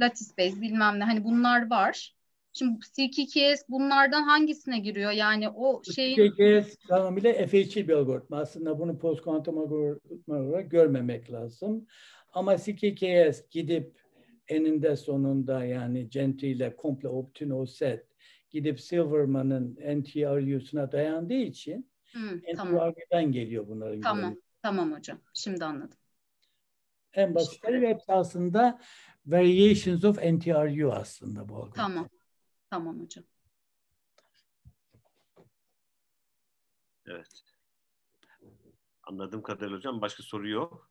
lattice Latispace bilmem ne hani bunlar var. Şimdi CQKS bunlardan hangisine giriyor? Yani o şeyin... CQKS tamamıyla FHC bir algoritma. Aslında bunu post kuantum algoritma olarak görmemek lazım. Ama CQKS gidip eninde sonunda yani Gentry ile komple Optino set gidip Silverman'ın NTRU'suna dayandığı için Hı, tamam. geliyor bunların. Tamam, görevi. tamam hocam. Şimdi anladım. En basit ve aslında Variations of NTRU aslında bu algoritma. Tamam. Tamam hocam. Evet. Anladığım kadarıyla hocam başka soru yok.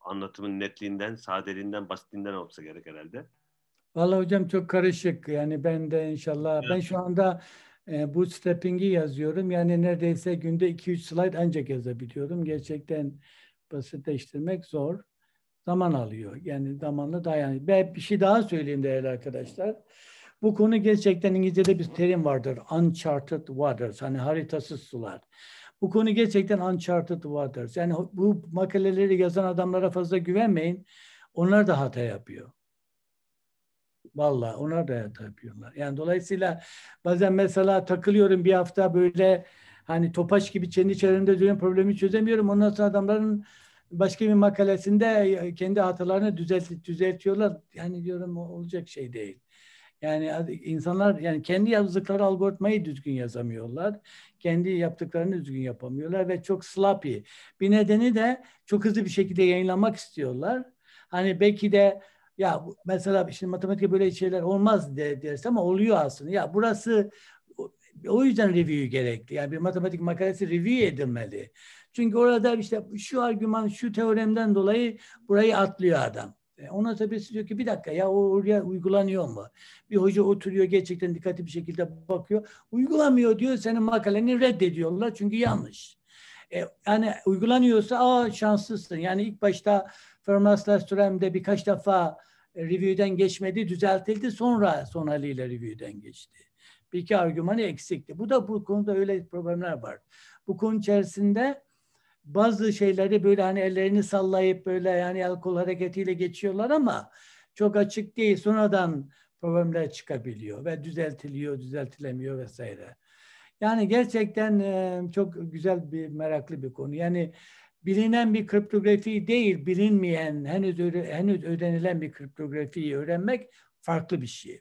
Anlatımın netliğinden, sadeliğinden, basitinden olsa gerek herhalde. Vallahi hocam çok karışık. Yani ben de inşallah evet. ben şu anda e, bootstrapping'i yazıyorum. Yani neredeyse günde 2-3 slide ancak yazabiliyorum. Gerçekten basitleştirmek zor. Zaman alıyor. Yani zamanla dayan. Ve bir şey daha söyleyeyim değerli arkadaşlar. Bu konu gerçekten İngilizce'de bir terim vardır. Uncharted waters. Hani haritasız sular. Bu konu gerçekten uncharted waters. Yani bu makaleleri yazan adamlara fazla güvenmeyin. Onlar da hata yapıyor. Valla ona da yapıyorlar. Yani dolayısıyla bazen mesela takılıyorum bir hafta böyle hani topaç gibi kendi içerimde duruyorum problemi çözemiyorum. Ondan sonra adamların başka bir makalesinde e, kendi hatalarını düzelt, düzeltiyorlar. Yani diyorum olacak şey değil. Yani insanlar yani kendi yazdıkları algoritmayı düzgün yazamıyorlar. Kendi yaptıklarını düzgün yapamıyorlar ve çok sloppy. Bir nedeni de çok hızlı bir şekilde yayınlamak istiyorlar. Hani belki de ya mesela şimdi matematikte böyle şeyler olmaz de, derse ama oluyor aslında. Ya burası o yüzden review gerekli. Yani bir matematik makalesi review edilmeli. Çünkü orada işte şu argüman, şu teoremden dolayı burayı atlıyor adam. E, Ona tabii diyor ki bir dakika ya o oraya uygulanıyor mu? Bir hoca oturuyor gerçekten dikkatli bir şekilde bakıyor. Uygulamıyor diyor senin makaleni reddediyorlar çünkü yanlış. E, yani uygulanıyorsa aa şanslısın. Yani ilk başta Permaslasturem'de birkaç defa e, review'den geçmedi, düzeltildi. Sonra son haliyle review'den geçti. Bir iki argümanı eksikti. Bu da bu konuda öyle problemler var. Bu konu içerisinde bazı şeyleri böyle hani ellerini sallayıp böyle yani el kol hareketiyle geçiyorlar ama çok açık değil. Sonradan problemler çıkabiliyor ve düzeltiliyor, düzeltilemiyor vesaire. Yani gerçekten e, çok güzel bir meraklı bir konu. Yani bilinen bir kriptografi değil, bilinmeyen, henüz henüz ödenilen bir kriptografiyi öğrenmek farklı bir şey.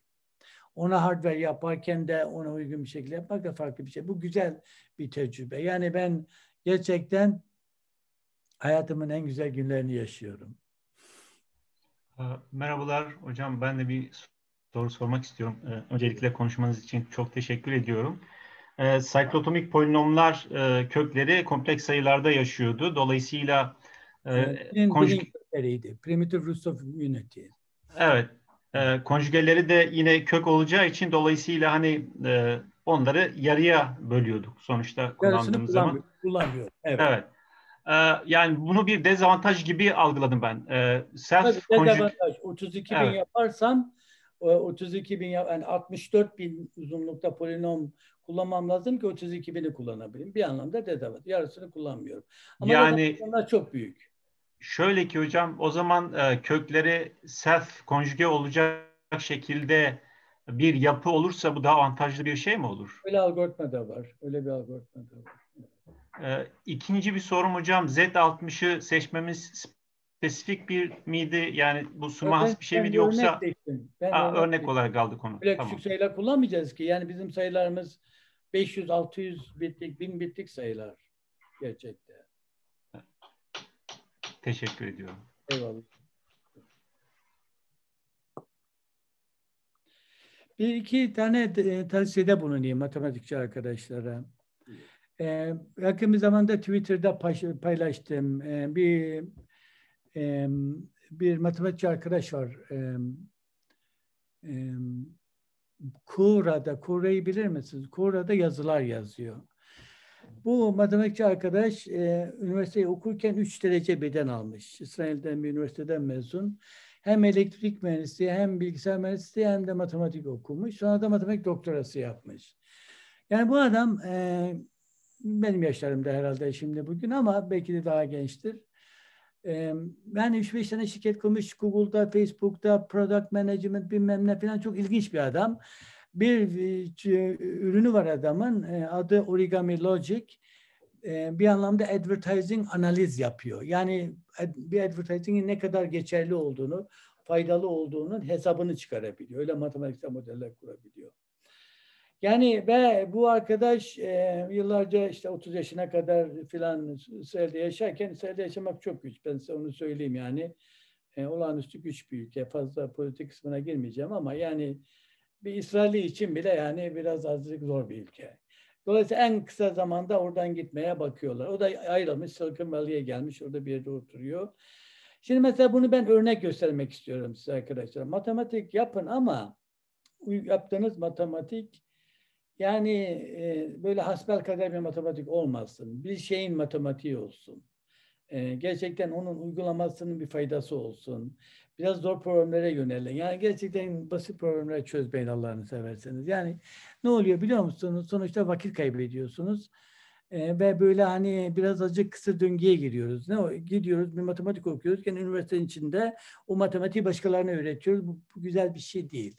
Ona hardware yaparken de ona uygun bir şekilde yapmak da farklı bir şey. Bu güzel bir tecrübe. Yani ben gerçekten hayatımın en güzel günlerini yaşıyorum. Ee, merhabalar hocam. Ben de bir soru sormak istiyorum. Ee, öncelikle konuşmanız için çok teşekkür ediyorum e, siklotomik polinomlar e, kökleri kompleks sayılarda yaşıyordu. Dolayısıyla e, yani, Primitive roots of unity. Evet. E, konjügeleri de yine kök olacağı için dolayısıyla hani e, onları yarıya bölüyorduk sonuçta kullandığımız zaman. Kullanmıyor. Evet. evet. E, yani bunu bir dezavantaj gibi algıladım ben. E, self Tabii dezavantaj. 32 evet. E, bin yaparsan 32 bin yani 64 bin uzunlukta polinom kullanmam lazım ki 32 bini kullanabileyim. Bir anlamda dezavantaj. Yarısını kullanmıyorum. Ama yani çok büyük. Şöyle ki hocam o zaman e, kökleri self konjüge olacak şekilde bir yapı olursa bu daha avantajlı bir şey mi olur? Öyle algoritma da var. Öyle bir algoritma da var. E, ikinci bir sorum hocam. Z60'ı seçmemiz spesifik bir miydi? Yani bu sumahas bir şey miydi yoksa? Örnek, ben Aa, örnek, örnek olarak aldı konu. Öyle tamam. küçük sayılar kullanmayacağız ki. Yani bizim sayılarımız 500-600 bitlik, 1000 bitlik sayılar gerçekten. Teşekkür ediyorum. Eyvallah. Bir iki tane e, tavsiyede bulunayım matematikçi arkadaşlara. Ee, yakın bir zamanda Twitter'da paylaştım. Ee, bir e, bir matematikçi arkadaş var. Ee, e, e Kura'da, Kura'yı bilir misiniz? Kura'da yazılar yazıyor. Bu matematikçi arkadaş e, üniversiteyi okurken 3 derece beden almış. İsrail'den bir üniversiteden mezun. Hem elektrik mühendisliği hem bilgisayar mühendisliği hem de matematik okumuş. Sonra da matematik doktorası yapmış. Yani bu adam e, benim yaşlarımda herhalde şimdi bugün ama belki de daha gençtir ben 3-5 tane şirket kurmuş Google'da, Facebook'ta, product management bilmem ne falan çok ilginç bir adam. Bir e, ürünü var adamın e, adı Origami Logic. E, bir anlamda advertising analiz yapıyor. Yani bir advertising'in ne kadar geçerli olduğunu, faydalı olduğunun hesabını çıkarabiliyor. Öyle matematiksel modeller kurabiliyor. Yani ve bu arkadaş e, yıllarca işte 30 yaşına kadar filan İsrail'de yaşarken İsrail'de yaşamak çok güç. Ben size onu söyleyeyim yani. E, olağanüstü güç bir ülke. Fazla politik kısmına girmeyeceğim ama yani bir İsrailli için bile yani biraz azıcık zor bir ülke. Dolayısıyla en kısa zamanda oradan gitmeye bakıyorlar. O da ayrılmış Silicon Valley'e gelmiş. Orada bir yerde oturuyor. Şimdi mesela bunu ben örnek göstermek istiyorum size arkadaşlar. Matematik yapın ama yaptığınız matematik yani e, böyle hasbel kadar bir matematik olmasın. Bir şeyin matematiği olsun. E, gerçekten onun uygulamasının bir faydası olsun. Biraz zor problemlere yönelin. Yani gerçekten basit problemleri çözmeyin Allah'ını severseniz. Yani ne oluyor biliyor musunuz? Sonuçta vakit kaybediyorsunuz. E, ve böyle hani biraz azıcık kısa döngüye giriyoruz. Ne Gidiyoruz bir matematik okuyoruz. Yani üniversitenin içinde o matematiği başkalarına öğretiyoruz. Bu, bu güzel bir şey değil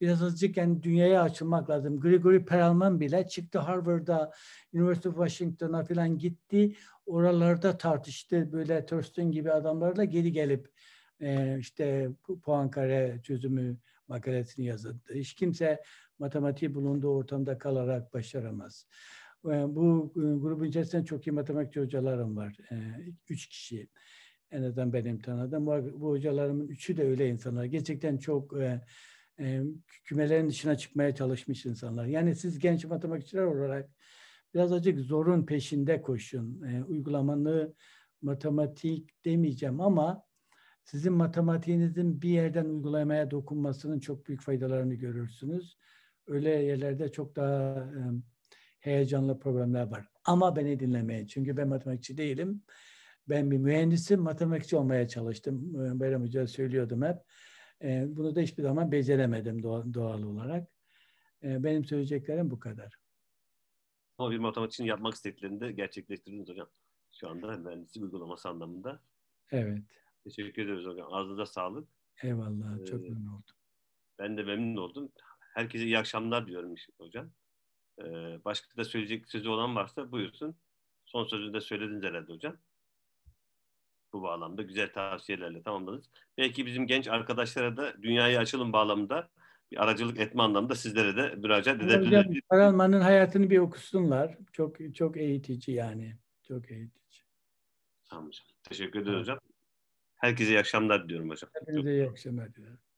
biraz azıcık yani dünyaya açılmak lazım. Gregory Perelman bile çıktı Harvard'a, University of Washington'a falan gitti. Oralarda tartıştı böyle Thurston gibi adamlarla geri gelip e, işte Poincare çözümü makalesini yazdı. Hiç kimse matematiği bulunduğu ortamda kalarak başaramaz. E, bu e, grubun içerisinde çok iyi matematikçi hocalarım var. E, üç kişi en azından benim tanıdığım. Bu hocalarımın üçü de öyle insanlar. Gerçekten çok e, kümelerin dışına çıkmaya çalışmış insanlar. Yani siz genç matematikçiler olarak biraz acık zorun peşinde koşun. E, uygulamalı matematik demeyeceğim ama sizin matematiğinizin bir yerden uygulamaya dokunmasının çok büyük faydalarını görürsünüz. Öyle yerlerde çok daha e, heyecanlı problemler var. Ama beni dinlemeyin çünkü ben matematikçi değilim. Ben bir mühendisim, matematikçi olmaya çalıştım. Böyle Hoca söylüyordum hep. E, bunu da hiçbir zaman beceremedim doğal, doğal olarak. E, benim söyleyeceklerim bu kadar. Ama bir matematikçinin yapmak istediklerini de gerçekleştirdiniz hocam. Şu anda mühendislik uygulaması anlamında. Evet. Teşekkür ederiz hocam. Ağzınıza sağlık. Eyvallah. Ee, çok memnun oldum. Ben de memnun oldum. Herkese iyi akşamlar diyorum hocam. Ee, başka da söyleyecek sözü olan varsa buyursun. Son sözü de söylediniz herhalde hocam bu bağlamda. Güzel tavsiyelerle tamamladınız. Belki bizim genç arkadaşlara da dünyayı açalım bağlamında bir aracılık etme anlamında sizlere de müracaat edebiliriz. Karalman'ın hayatını bir okusunlar. Çok çok eğitici yani. Çok eğitici. Tamam hocam. Teşekkür ederim hocam. Herkese iyi akşamlar diliyorum hocam. Herkese iyi akşamlar diliyorum.